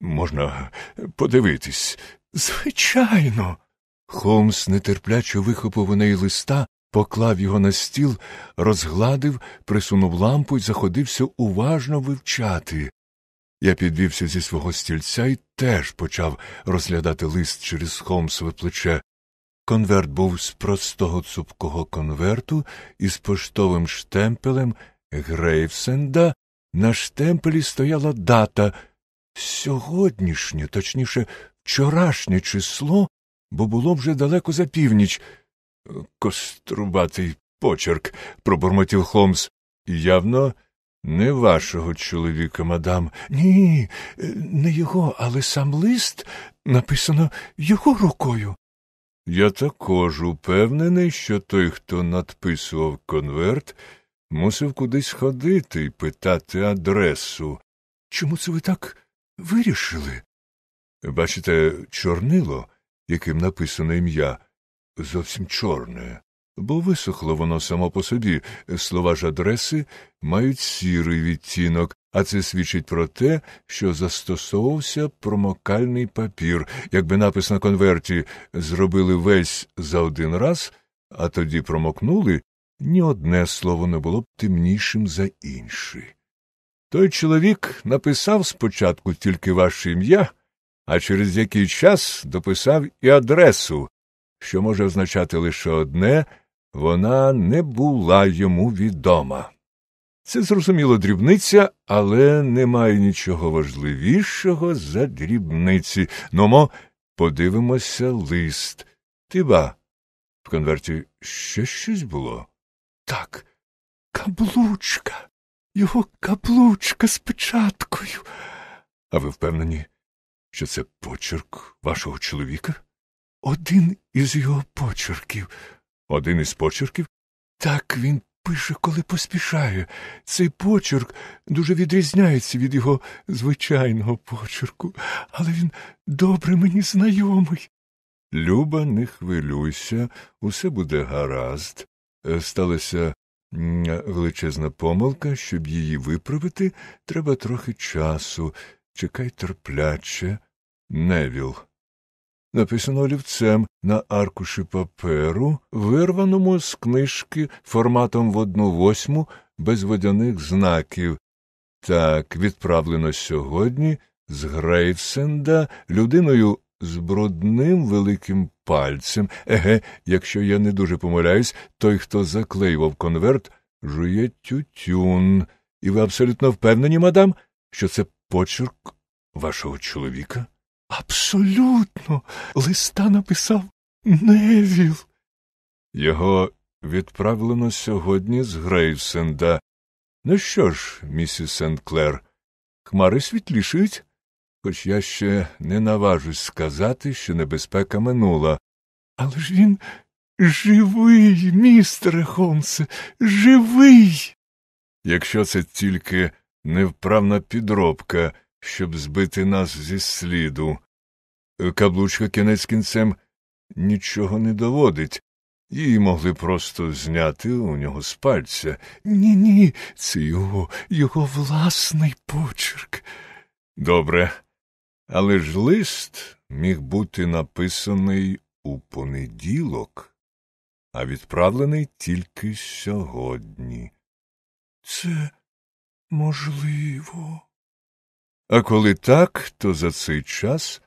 Можна подивитись. Звичайно. Холмс нетерпляче вихопив у неї листа, поклав його на стіл, розгладив, присунув лампу і заходився уважно вивчати. Я підвівся зі свого стільця і теж почав розглядати лист через Холмсове плече. Конверт був з простого цупкого конверту із поштовим штемпелем Грейвсенда. На штемпелі стояла дата сьогоднішнє, точніше, вчорашнє число, бо було вже далеко за північ. Кострубатий почерк, пробурмотів Холмс. Явно не вашого чоловіка, мадам. Ні, е, не його, але сам лист написано його рукою. Я також упевнений, що той, хто надписував конверт, мусив кудись ходити і питати адресу. Чому це ви так вирішили? Бачите, чорнило, яким написано ім'я, зовсім чорне бо висохло воно само по собі, слова ж адреси мають сірий відтінок, а це свідчить про те, що застосовувався промокальний папір, якби напис на конверті зробили весь за один раз, а тоді промокнули, ні одне слово не було б темнішим за інше. Той чоловік написав спочатку тільки ваше ім'я, а через який час дописав і адресу, що може означати лише одне вона не була йому відома. Це зрозуміло дрібниця, але немає нічого важливішого за дрібниці. Номо, подивимося лист. Ти ба. В конверті ще щось було? Так, каблучка, його каблучка з печаткою. А ви впевнені, що це почерк вашого чоловіка? Один із його почерків. Один із почерків? Так він пише, коли поспішає. Цей почерк дуже відрізняється від його звичайного почерку, але він добре мені знайомий. Люба, не хвилюйся, усе буде гаразд. Е, сталася величезна помилка, щоб її виправити, треба трохи часу. Чекай терпляче, невіл написано олівцем на аркуші паперу, вирваному з книжки форматом в одну восьму без водяних знаків. Так, відправлено сьогодні з Грейвсенда людиною з брудним великим пальцем. Еге, якщо я не дуже помиляюсь, той, хто заклеював конверт, жує тютюн. І ви абсолютно впевнені, мадам, що це почерк вашого чоловіка? Абсолютно, листа написав Невіл. Його відправлено сьогодні з Грейвсенда. Ну що ж, місіс Сент Клер, хмари світлішить, хоч я ще не наважусь сказати, що небезпека минула. Але ж він живий, містере Холмсе, живий. Якщо це тільки невправна підробка щоб збити нас зі сліду. Каблучка кінець кінцем нічого не доводить. Її могли просто зняти у нього з пальця. Ні, ні, це його, його власний почерк. Добре. Але ж лист міг бути написаний у понеділок, а відправлений тільки сьогодні. Це можливо. А коли так, то за цей час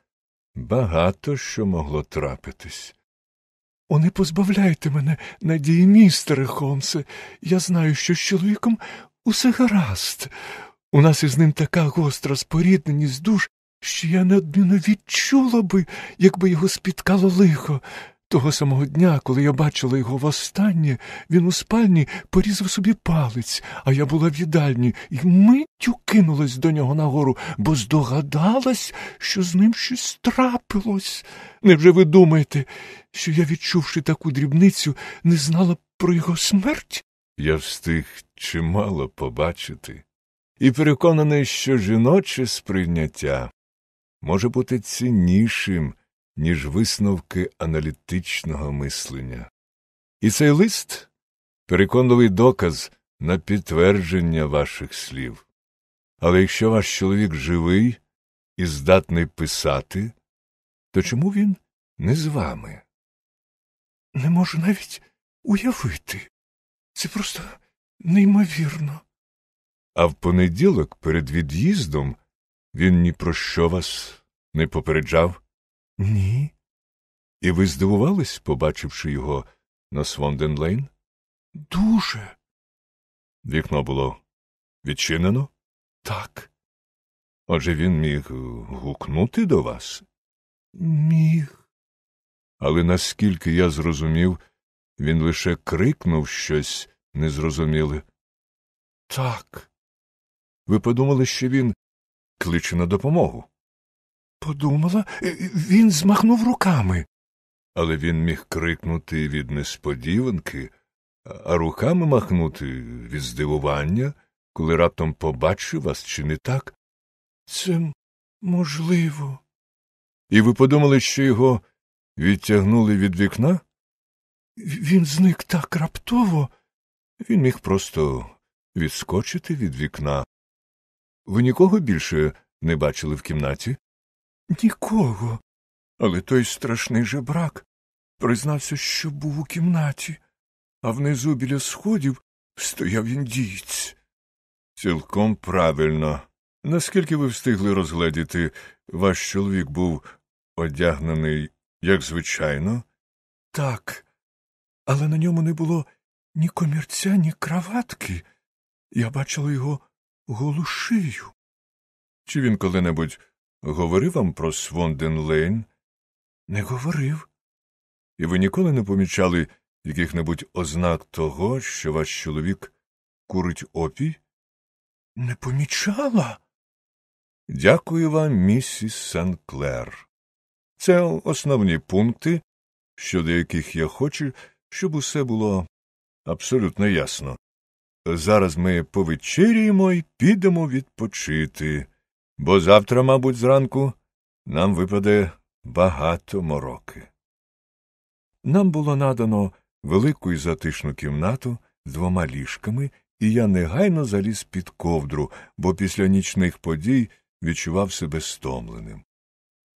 багато що могло трапитись. О, не позбавляйте мене, надії, містере Холмсе. Я знаю, що з чоловіком усе гаразд. У нас із ним така гостра спорідненість душ, що я неодмінно відчула би, якби його спіткало лихо. Того самого дня, коли я бачила його востаннє, він у спальні порізав собі палець, а я була в їдальні і миттю кинулась до нього нагору, бо здогадалась, що з ним щось трапилось. Невже ви думаєте, що я, відчувши таку дрібницю, не знала про його смерть? Я встиг чимало побачити, і переконаний, що жіноче сприйняття може бути ціннішим ніж висновки аналітичного мислення. І цей лист переконливий доказ на підтвердження ваших слів. Але якщо ваш чоловік живий і здатний писати, то чому він не з вами? Не можу навіть уявити. Це просто неймовірно. А в понеділок перед від'їздом він ні про що вас не попереджав? Ні. І ви здивувались, побачивши його на Свонденлейн? Дуже. Вікно було відчинено? Так. Отже він міг гукнути до вас? Міг. Але наскільки я зрозумів, він лише крикнув щось незрозуміле. Так. Ви подумали, що він кличе на допомогу? Подумала, е, е, він змахнув руками. Але він міг крикнути від несподіванки, а руками махнути від здивування, коли раптом побачив вас, чи не так? Це можливо. І ви подумали, що його відтягнули від вікна? Він зник так раптово. Він міг просто відскочити від вікна. Ви нікого більше не бачили в кімнаті? Нікого. Але той страшний жебрак признався, що був у кімнаті, а внизу біля сходів стояв індієць. Цілком правильно. Наскільки ви встигли розгледіти, ваш чоловік був одягнений, як звичайно? Так, але на ньому не було ні комірця, ні краватки. Я бачила його голу шию. Чи він коли-небудь говорив вам про Свонден Лейн? Не говорив. І ви ніколи не помічали яких небудь ознак того, що ваш чоловік курить опій? Не помічала. Дякую вам, місіс Клер. Це основні пункти, щодо яких я хочу, щоб усе було абсолютно ясно. Зараз ми повечеряємо і підемо відпочити бо завтра, мабуть, зранку нам випаде багато мороки. Нам було надано велику і затишну кімнату з двома ліжками, і я негайно заліз під ковдру, бо після нічних подій відчував себе стомленим.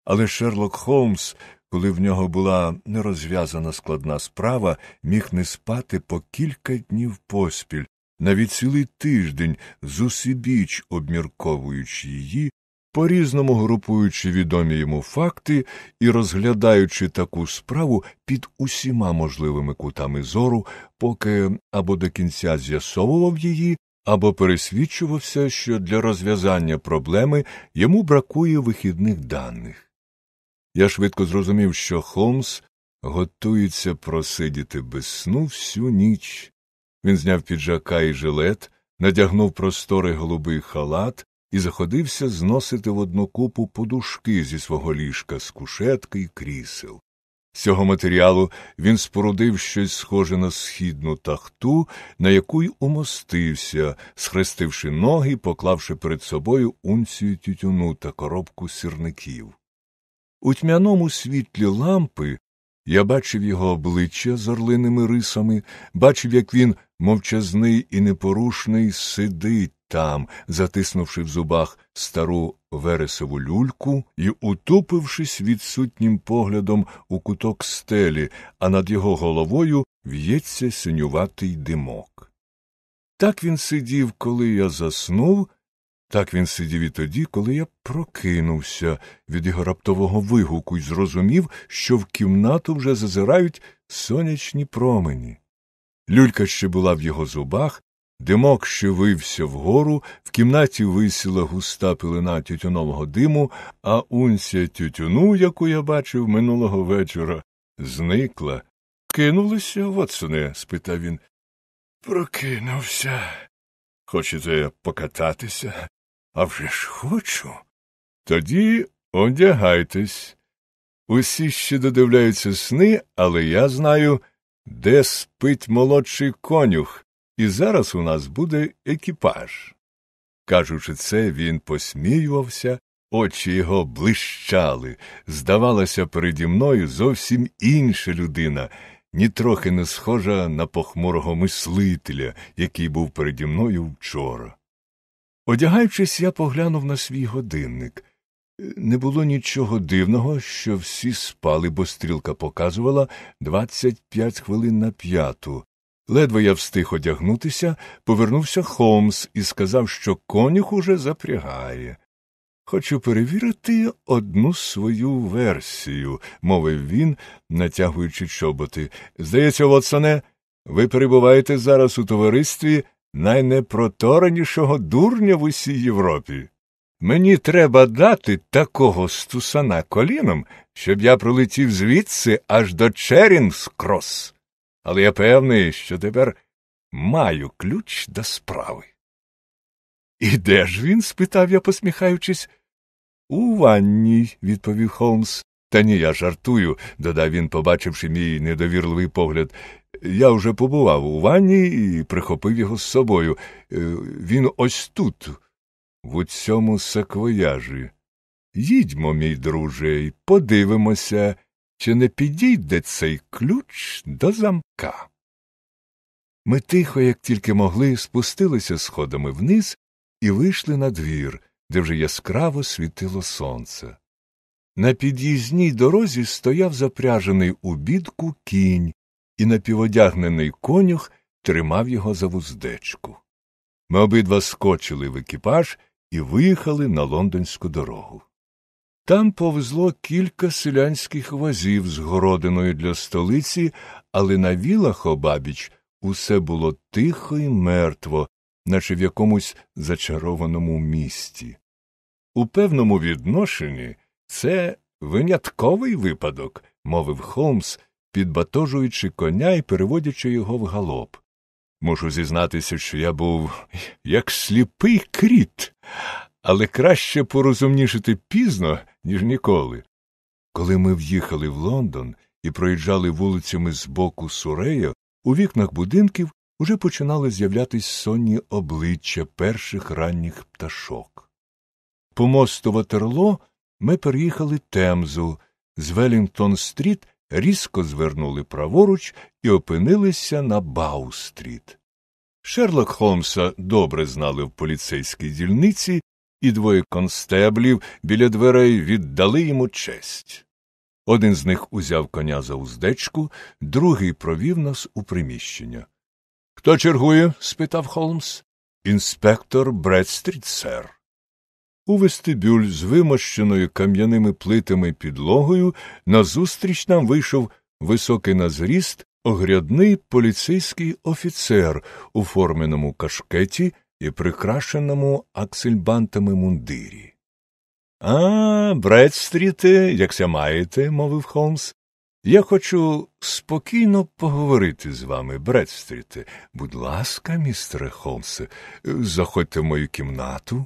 Але Шерлок Холмс, коли в нього була нерозв'язана складна справа, міг не спати по кілька днів поспіль, навіть цілий тиждень зусібіч обмірковуючи її, по різному групуючи відомі йому факти і розглядаючи таку справу під усіма можливими кутами зору, поки або до кінця з'ясовував її, або пересвідчувався, що для розв'язання проблеми йому бракує вихідних даних. Я швидко зрозумів, що Холмс готується просидіти без сну всю ніч. Він зняв піджака і жилет, надягнув просторий голубий халат і заходився зносити в одну купу подушки зі свого ліжка з кушетки і крісел. З цього матеріалу він спорудив щось схоже на східну тахту, на яку й умостився, схрестивши ноги, поклавши перед собою унцію тютюну та коробку сірників. У тьмяному світлі лампи я бачив його обличчя з орлиними рисами, бачив, як він мовчазний і непорушний, сидить там, затиснувши в зубах стару вересову люльку і утупившись відсутнім поглядом у куток стелі, а над його головою в'ється синюватий димок. Так він сидів, коли я заснув, так він сидів і тоді, коли я прокинувся від його раптового вигуку і зрозумів, що в кімнату вже зазирають сонячні промені. Люлька ще була в його зубах, димок ще вився вгору, в кімнаті висіла густа пилина тютюнового диму, а унція тютюну, яку я бачив минулого вечора, зникла. Кинулися, Вотсоне? — спитав він. Прокинувся. Хочете покататися? А вже ж хочу. Тоді одягайтесь. Усі ще додивляються сни, але я знаю де спить молодший конюх, і зараз у нас буде екіпаж. Кажучи це, він посміювався, очі його блищали. Здавалося, переді мною зовсім інша людина, нітрохи не схожа на похмурого мислителя, який був переді мною вчора. Одягаючись, я поглянув на свій годинник. Не було нічого дивного, що всі спали, бо стрілка показувала 25 хвилин на п'яту. Ледве я встиг одягнутися, повернувся Холмс і сказав, що конюх уже запрягає. Хочу перевірити одну свою версію, мовив він, натягуючи чоботи. Здається, Вотсоне, ви перебуваєте зараз у товаристві найнепроторенішого дурня в усій Європі. Мені треба дати такого стусана коліном, щоб я пролетів звідси аж до Черінгс-Кросс. Але я певний, що тепер маю ключ до справи. І де ж він? спитав я, посміхаючись. У ванні, відповів Холмс. Та ні, я жартую, додав він, побачивши мій недовірливий погляд. Я вже побував у ванні і прихопив його з собою. Е, він ось тут, в цьому саквояжі. Їдьмо, мій друже, і подивимося, чи не підійде цей ключ до замка. Ми тихо, як тільки могли, спустилися сходами вниз і вийшли на двір, де вже яскраво світило сонце. На під'їзній дорозі стояв запряжений у бідку кінь, і напіводягнений конюх тримав його за вуздечку. Ми обидва скочили в екіпаж і виїхали на лондонську дорогу. Там повезло кілька селянських возів з городиною для столиці, але на вілах обабіч усе було тихо і мертво, наче в якомусь зачарованому місті. У певному відношенні це винятковий випадок, мовив Холмс, підбатожуючи коня і переводячи його в галоп. Мушу зізнатися, що я був як сліпий кріт, але краще порозумнішити пізно, ніж ніколи. Коли ми в'їхали в Лондон і проїжджали вулицями з боку Сурея, у вікнах будинків уже починали з'являтися сонні обличчя перших ранніх пташок. По мосту Ватерло ми переїхали темзу з Велінгтон стріт різко звернули праворуч і опинилися на Бау-стріт. Шерлок Холмса добре знали в поліцейській дільниці, і двоє констеблів біля дверей віддали йому честь. Один з них узяв коня за уздечку, другий провів нас у приміщення. Хто чергує? спитав Холмс. Інспектор Бредстріт, сер у вестибюль з вимощеною кам'яними плитами підлогою назустріч нам вийшов високий на зріст огрядний поліцейський офіцер у форменому кашкеті і прикрашеному аксельбантами мундирі. А, Бредстріте, як якся маєте, мовив Холмс. Я хочу спокійно поговорити з вами, Бредстріте. Будь ласка, містере Холмсе, заходьте в мою кімнату.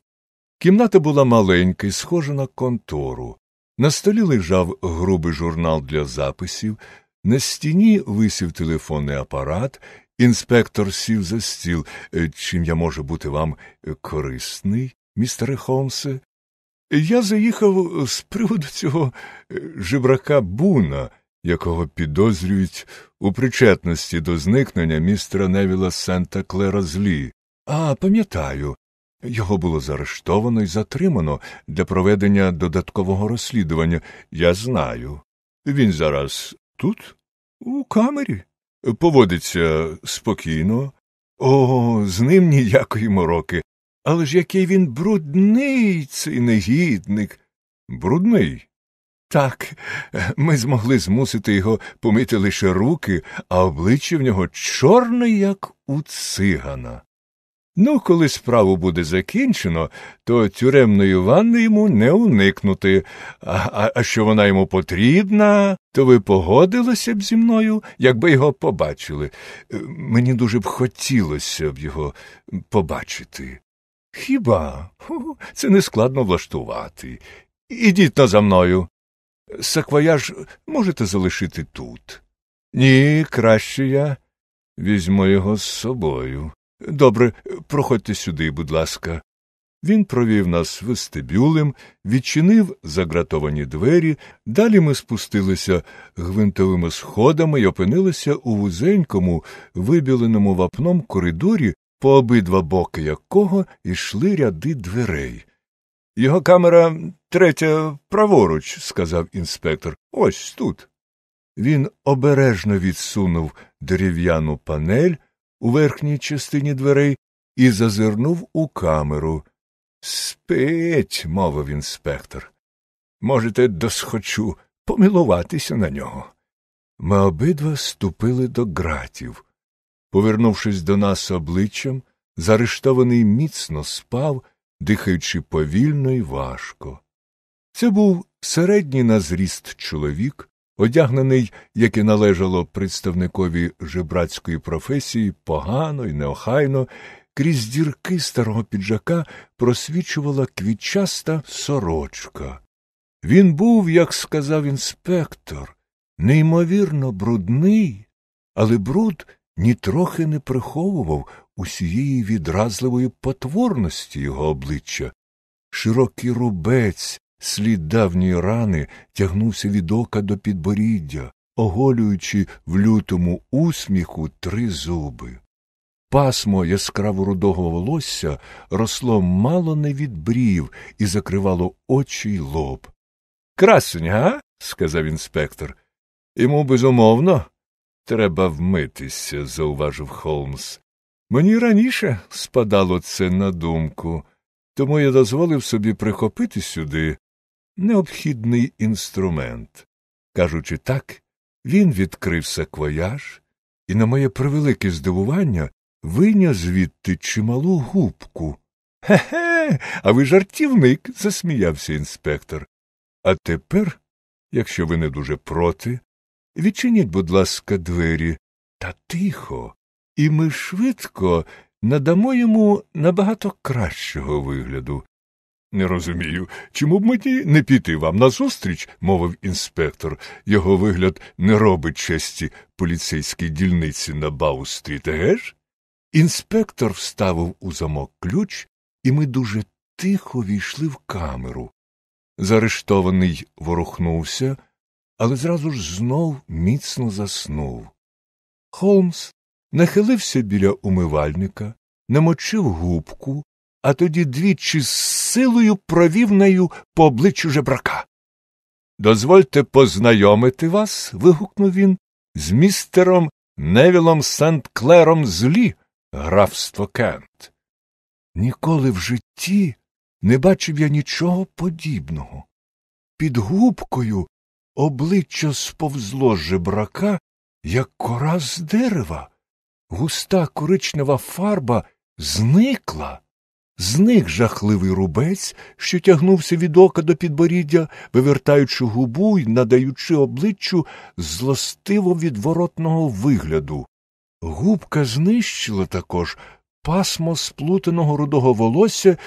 Кімната була маленька і схожа на контору. На столі лежав грубий журнал для записів, на стіні висів телефонний апарат, інспектор сів за стіл. Е, чим я можу бути вам корисний, містере Холмсе? Я заїхав з приводу цього е, жебрака Буна, якого підозрюють у причетності до зникнення містера Невіла Сента Клера Злі. А пам'ятаю, його було заарештовано і затримано для проведення додаткового розслідування. Я знаю. Він зараз тут, у камері, поводиться спокійно. О, з ним ніякої мороки. Але ж який він брудний, цей негідник. Брудний. Так, ми змогли змусити його помити лише руки, а обличчя в нього чорне, як у цигана. Ну, коли справу буде закінчено, то тюремної ванни йому не уникнути, а, а, а що вона йому потрібна, то ви погодилися б зі мною, якби його побачили. Е, мені дуже б хотілося б його побачити. Хіба? Це нескладно влаштувати. Ідіть на за мною. Саквояж можете залишити тут. Ні, краще я візьму його з собою. Добре, проходьте сюди, будь ласка. Він провів нас вестибюлем, відчинив загратовані двері, далі ми спустилися гвинтовими сходами і опинилися у вузенькому, вибіленому вапном коридорі, по обидва боки якого йшли ряди дверей. Його камера третя праворуч, сказав інспектор. Ось тут. Він обережно відсунув дерев'яну панель, у верхній частині дверей і зазирнув у камеру. Спить, мовив інспектор. Можете досхочу помилуватися на нього. Ми обидва ступили до гратів. Повернувшись до нас обличчям, заарештований міцно спав, дихаючи повільно і важко. Це був середній на зріст чоловік Одягнений, як і належало представникові жебрацької професії, погано і неохайно, крізь дірки старого піджака просвічувала квітчаста сорочка. Він був, як сказав інспектор, неймовірно брудний, але бруд нітрохи не приховував усієї відразливої потворності його обличчя. Широкий рубець, Слід давньої рани тягнувся від ока до підборіддя, оголюючи в лютому усміху три зуби. Пасмо яскраво рудого волосся росло мало не від брів і закривало очі й лоб. Красень, га? сказав інспектор. Йому безумовно. Треба вмитися, зауважив Холмс. Мені раніше спадало це на думку, тому я дозволив собі прихопити сюди необхідний інструмент. Кажучи так, він відкрив саквояж і, на моє превелике здивування, виняв звідти чималу губку. Ге-ге, а ви жартівник, засміявся інспектор. А тепер, якщо ви не дуже проти, відчиніть, будь ласка, двері та тихо, і ми швидко надамо йому набагато кращого вигляду. Не розумію. Чому б мені не піти вам назустріч, мовив інспектор. Його вигляд не робить честі поліцейській дільниці на Баустріт, геш?» Інспектор вставив у замок ключ, і ми дуже тихо війшли в камеру. Заарештований ворухнувся, але зразу ж знов міцно заснув. Холмс нахилився біля умивальника, намочив губку, а тоді двічі з силою провів нею по обличчю жебрака. Дозвольте познайомити вас. вигукнув він, з містером Невілом Сент Клером злі, графство Кент. Ніколи в житті не бачив я нічого подібного. Під губкою обличчя сповзло жебрака, як кора з дерева. Густа коричнева фарба зникла. Зник жахливий рубець, що тягнувся від ока до підборіддя, вивертаючи губу й надаючи обличчю злостиво відворотного вигляду. Губка знищила також пасмо сплутаного рудого волосся,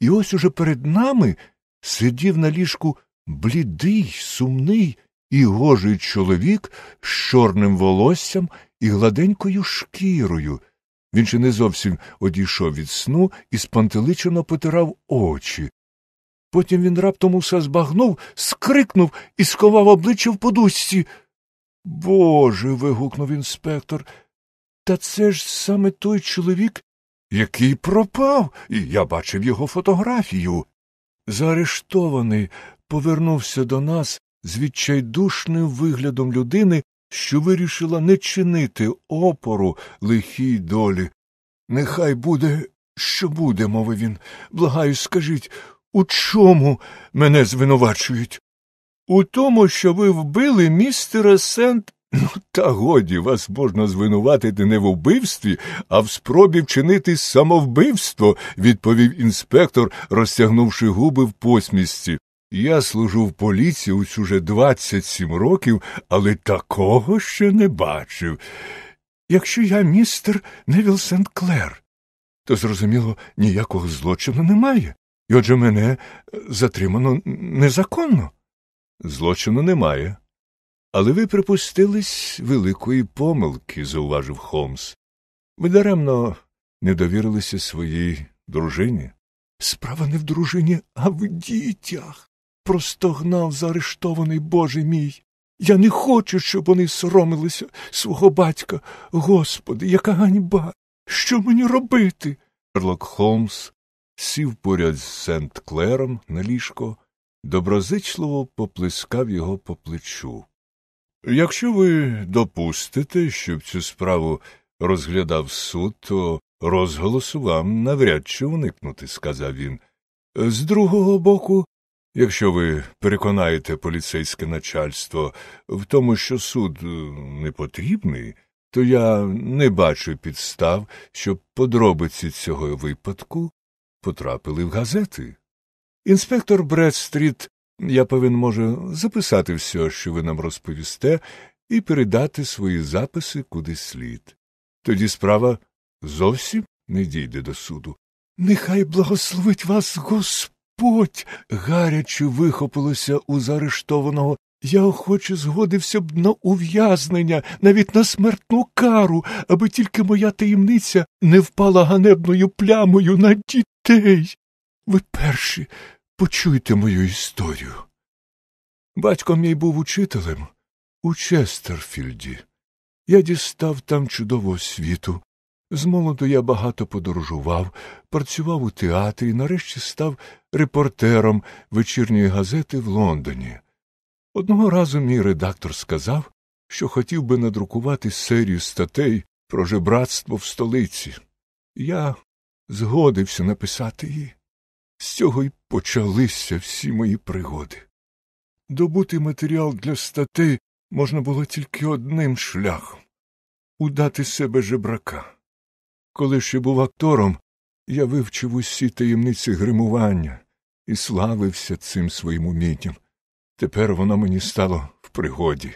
і ось уже перед нами сидів на ліжку блідий, сумний і гожий чоловік з чорним волоссям і гладенькою шкірою. Він ще не зовсім одійшов від сну і спантеличено потирав очі. Потім він раптом усе збагнув, скрикнув і сховав обличчя в подушці. Боже. вигукнув інспектор. Та це ж саме той чоловік, який пропав, і я бачив його фотографію. Заарештований повернувся до нас з відчайдушним виглядом людини, що вирішила не чинити опору лихій долі. Нехай буде, що буде, мовив він. Благаю, скажіть, у чому мене звинувачують? У тому, що ви вбили містера Сент. Ну, та годі вас можна звинуватити не в убивстві, а в спробі вчинити самовбивство, відповів інспектор, розтягнувши губи в посмішці. Я служу в поліції ось уже 27 років, але такого ще не бачив. Якщо я містер Невіл Сент Клер, то, зрозуміло, ніякого злочину немає, і отже мене е, затримано незаконно. Злочину немає. Але ви припустились великої помилки, зауважив Холмс. Ви даремно не довірилися своїй дружині. Справа не в дружині, а в дітях простогнав заарештований Боже мій. Я не хочу, щоб вони соромилися свого батька. Господи, яка ганьба. Що мені робити? Шерлок Холмс сів поряд з Сент Клером на ліжко, доброзичливо поплескав його по плечу. Якщо ви допустите, щоб цю справу розглядав суд, то розголосу вам навряд чи уникнути, сказав він. З другого боку, Якщо ви переконаєте поліцейське начальство в тому, що суд е, не потрібний, то я не бачу підстав, щоб подробиці цього випадку потрапили в газети. Інспектор Бредстріт, я повинен можу записати все, що ви нам розповісте, і передати свої записи куди слід. Тоді справа зовсім не дійде до суду. Нехай благословить вас Господь. Будь. гаряче вихопилося у заарештованого. Я охоче згодився б на ув'язнення, навіть на смертну кару, аби тільки моя таємниця не впала ганебною плямою на дітей. Ви перші почуйте мою історію. Батько мій був учителем у Честерфілді. Я дістав там чудову освіту, Змолоду я багато подорожував, працював у театрі, нарешті став репортером вечірньої газети в Лондоні. Одного разу мій редактор сказав, що хотів би надрукувати серію статей про жебратство в столиці. Я згодився написати її. З цього й почалися всі мої пригоди. Добути матеріал для статей можна було тільки одним шляхом удати себе жебрака. Коли ще був актором, я вивчив усі таємниці гримування і славився цим своїм умінням. Тепер воно мені стало в пригоді.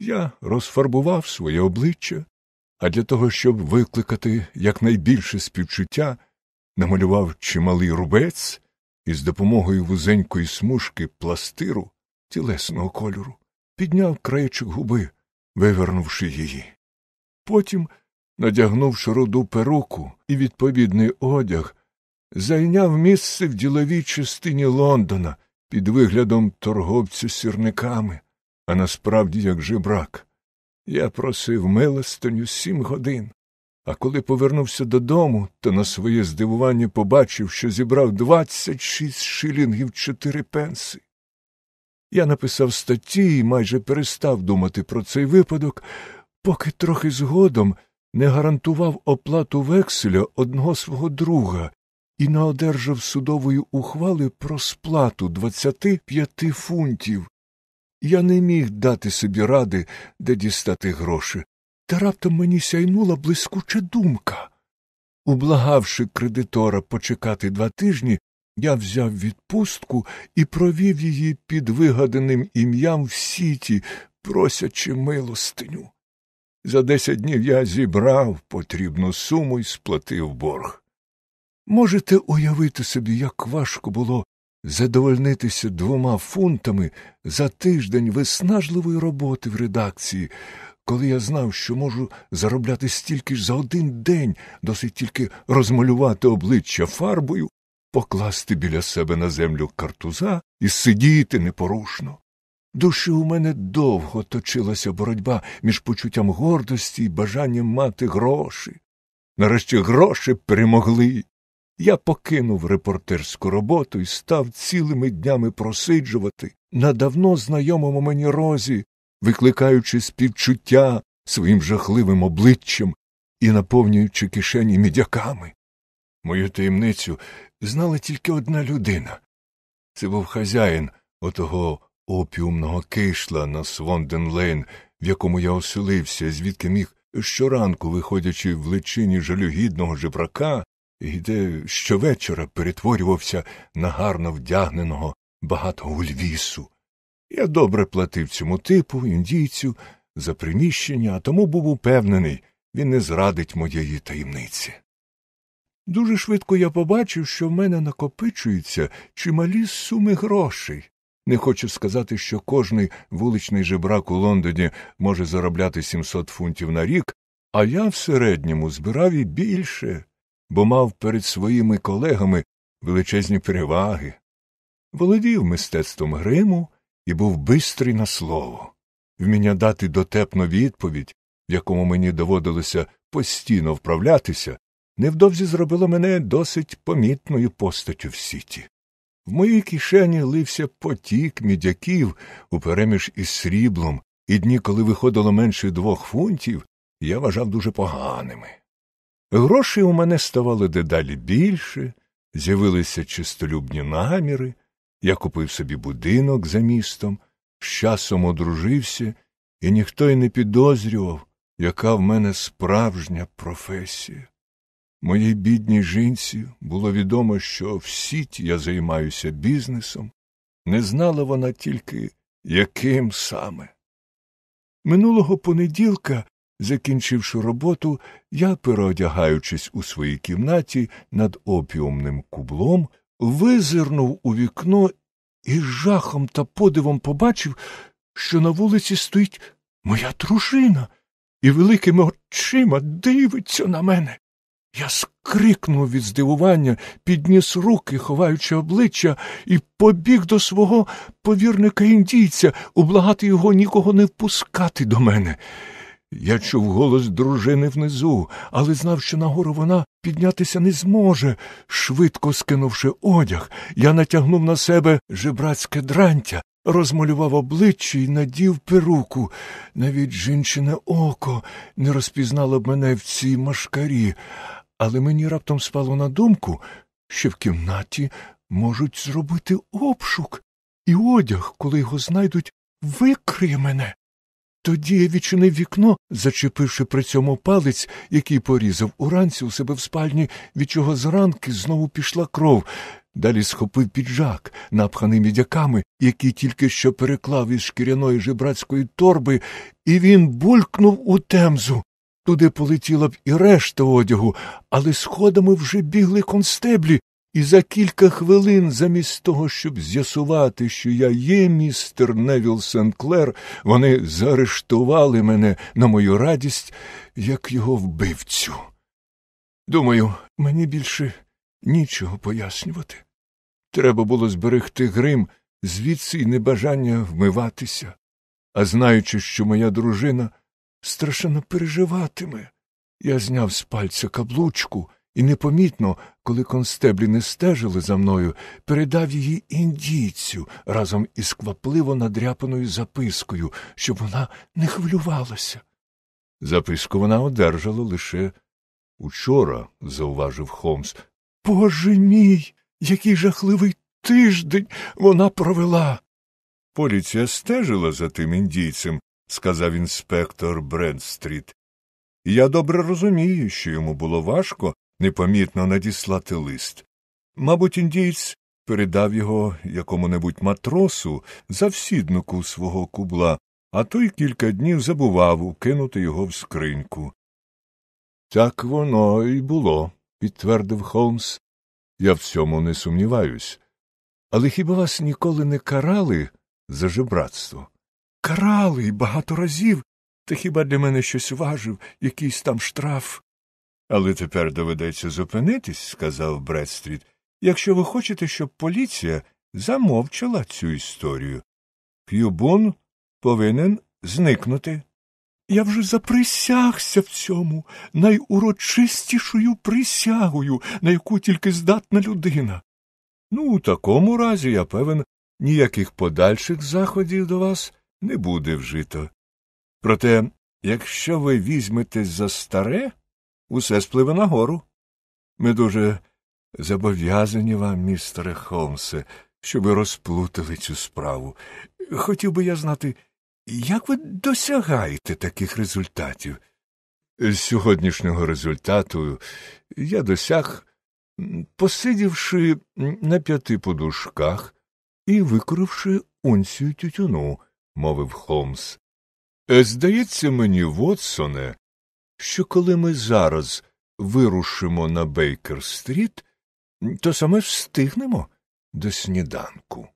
Я розфарбував своє обличчя, а для того, щоб викликати якнайбільше співчуття, намалював чималий рубець і з допомогою вузенької смужки пластиру тілесного кольору підняв краєчок губи, вивернувши її. Потім надягнувши руду перуку і відповідний одяг, зайняв місце в діловій частині Лондона під виглядом торговцю сірниками, а насправді як жебрак. Я просив милостиню сім годин, а коли повернувся додому, то на своє здивування побачив, що зібрав 26 шилінгів чотири пенси. Я написав статті і майже перестав думати про цей випадок, поки трохи згодом не гарантував оплату векселя одного свого друга і не одержав судової ухвали про сплату 25 фунтів. Я не міг дати собі ради, де дістати гроші, та раптом мені сяйнула блискуча думка. Ублагавши кредитора почекати два тижні, я взяв відпустку і провів її під вигаданим ім'ям в сіті, просячи милостиню. За десять днів я зібрав потрібну суму і сплатив борг. Можете уявити собі, як важко було задовольнитися двома фунтами за тиждень виснажливої роботи в редакції, коли я знав, що можу заробляти стільки ж за один день, досить тільки розмалювати обличчя фарбою, покласти біля себе на землю картуза і сидіти непорушно. Душі у мене довго точилася боротьба між почуттям гордості і бажанням мати гроші. Нарешті гроші перемогли. Я покинув репортерську роботу і став цілими днями просиджувати на давно знайомому мені розі, викликаючи співчуття своїм жахливим обличчям і наповнюючи кишені мідяками. Мою таємницю знала тільки одна людина. Це був хазяїн отого опіумного кишла на Свонденлейн, в якому я оселився, звідки міг щоранку, виходячи в личині жалюгідного жебрака, і де щовечора перетворювався на гарно вдягненого багатого львісу. Я добре платив цьому типу, індійцю, за приміщення, а тому був упевнений, він не зрадить моєї таємниці. Дуже швидко я побачив, що в мене накопичуються чималі суми грошей. Не хочу сказати, що кожний вуличний жебрак у Лондоні може заробляти 700 фунтів на рік, а я в середньому збирав і більше, бо мав перед своїми колегами величезні переваги. Володів мистецтвом гриму і був бистрий на слово, вміння дати дотепну відповідь, в якому мені доводилося постійно вправлятися, невдовзі зробило мене досить помітною постаттю в сіті. В моїй кишені лився потік мідяків у переміж із сріблом, і дні, коли виходило менше двох фунтів, я вважав дуже поганими. Гроші у мене ставали дедалі більше, з'явилися чистолюбні наміри, я купив собі будинок за містом, з часом одружився, і ніхто й не підозрював, яка в мене справжня професія. Моїй бідній жінці було відомо, що в сіті я займаюся бізнесом, не знала вона тільки, яким саме. Минулого понеділка, закінчивши роботу, я, переодягаючись у своїй кімнаті над опіумним кублом, визирнув у вікно і з жахом та подивом побачив, що на вулиці стоїть моя дружина і великими очима дивиться на мене. Я скрикнув від здивування, підніс руки, ховаючи обличчя, і побіг до свого повірника індійця, ублагати його нікого не впускати до мене. Я чув голос дружини внизу, але знав, що нагору вона піднятися не зможе. Швидко скинувши одяг, я натягнув на себе жебрацьке дрантя, розмалював обличчя і надів перуку. Навіть жінчине око не розпізнало б мене в цій машкарі але мені раптом спало на думку, що в кімнаті можуть зробити обшук, і одяг, коли його знайдуть, викриє мене. Тоді я відчинив вікно, зачепивши при цьому палець, який порізав уранці у себе в спальні, від чого зранки знову пішла кров. Далі схопив піджак, напханий мідяками, який тільки що переклав із шкіряної жебрацької торби, і він булькнув у темзу. Туди полетіла б і решта одягу, але сходами вже бігли констеблі, і за кілька хвилин, замість того, щоб з'ясувати, що я є містер Невіл Сенклер, вони заарештували мене на мою радість, як його вбивцю. Думаю, мені більше нічого пояснювати. Треба було зберегти грим, звідси й небажання вмиватися, а знаючи, що моя дружина страшенно переживатиме. Я зняв з пальця каблучку і непомітно, коли констеблі не стежили за мною, передав її індійцю разом із квапливо надряпаною запискою, щоб вона не хвилювалася. Записку вона одержала лише учора, зауважив Холмс. Боже мій, який жахливий тиждень вона провела. Поліція стежила за тим індійцем, сказав інспектор Брендстріт. Я добре розумію, що йому було важко непомітно надіслати лист. Мабуть, індієць передав його якому небудь матросу завсіднику свого кубла, а той кілька днів забував укинути його в скриньку. Так воно і було, підтвердив Холмс. Я в цьому не сумніваюсь. Але хіба вас ніколи не карали за жебратство? карали багато разів, та хіба для мене щось важив, якийсь там штраф. Але тепер доведеться зупинитись, сказав Бредстріт, якщо ви хочете, щоб поліція замовчала цю історію. К'юбун повинен зникнути. Я вже заприсягся в цьому найурочистішою присягою, на яку тільки здатна людина. Ну, у такому разі я певен, ніяких подальших заходів до вас не буде вжито. Проте, якщо ви візьметесь за старе, усе спливе нагору. Ми дуже зобов'язані вам, містере Холмсе, що ви розплутали цю справу. Хотів би я знати, як ви досягаєте таких результатів? З сьогоднішнього результату я досяг, посидівши на п'яти подушках і викоривши унцію тютюну, мовив Холмс. «Е, здається мені, Вотсоне, що коли ми зараз вирушимо на Бейкер стріт, то саме встигнемо до сніданку.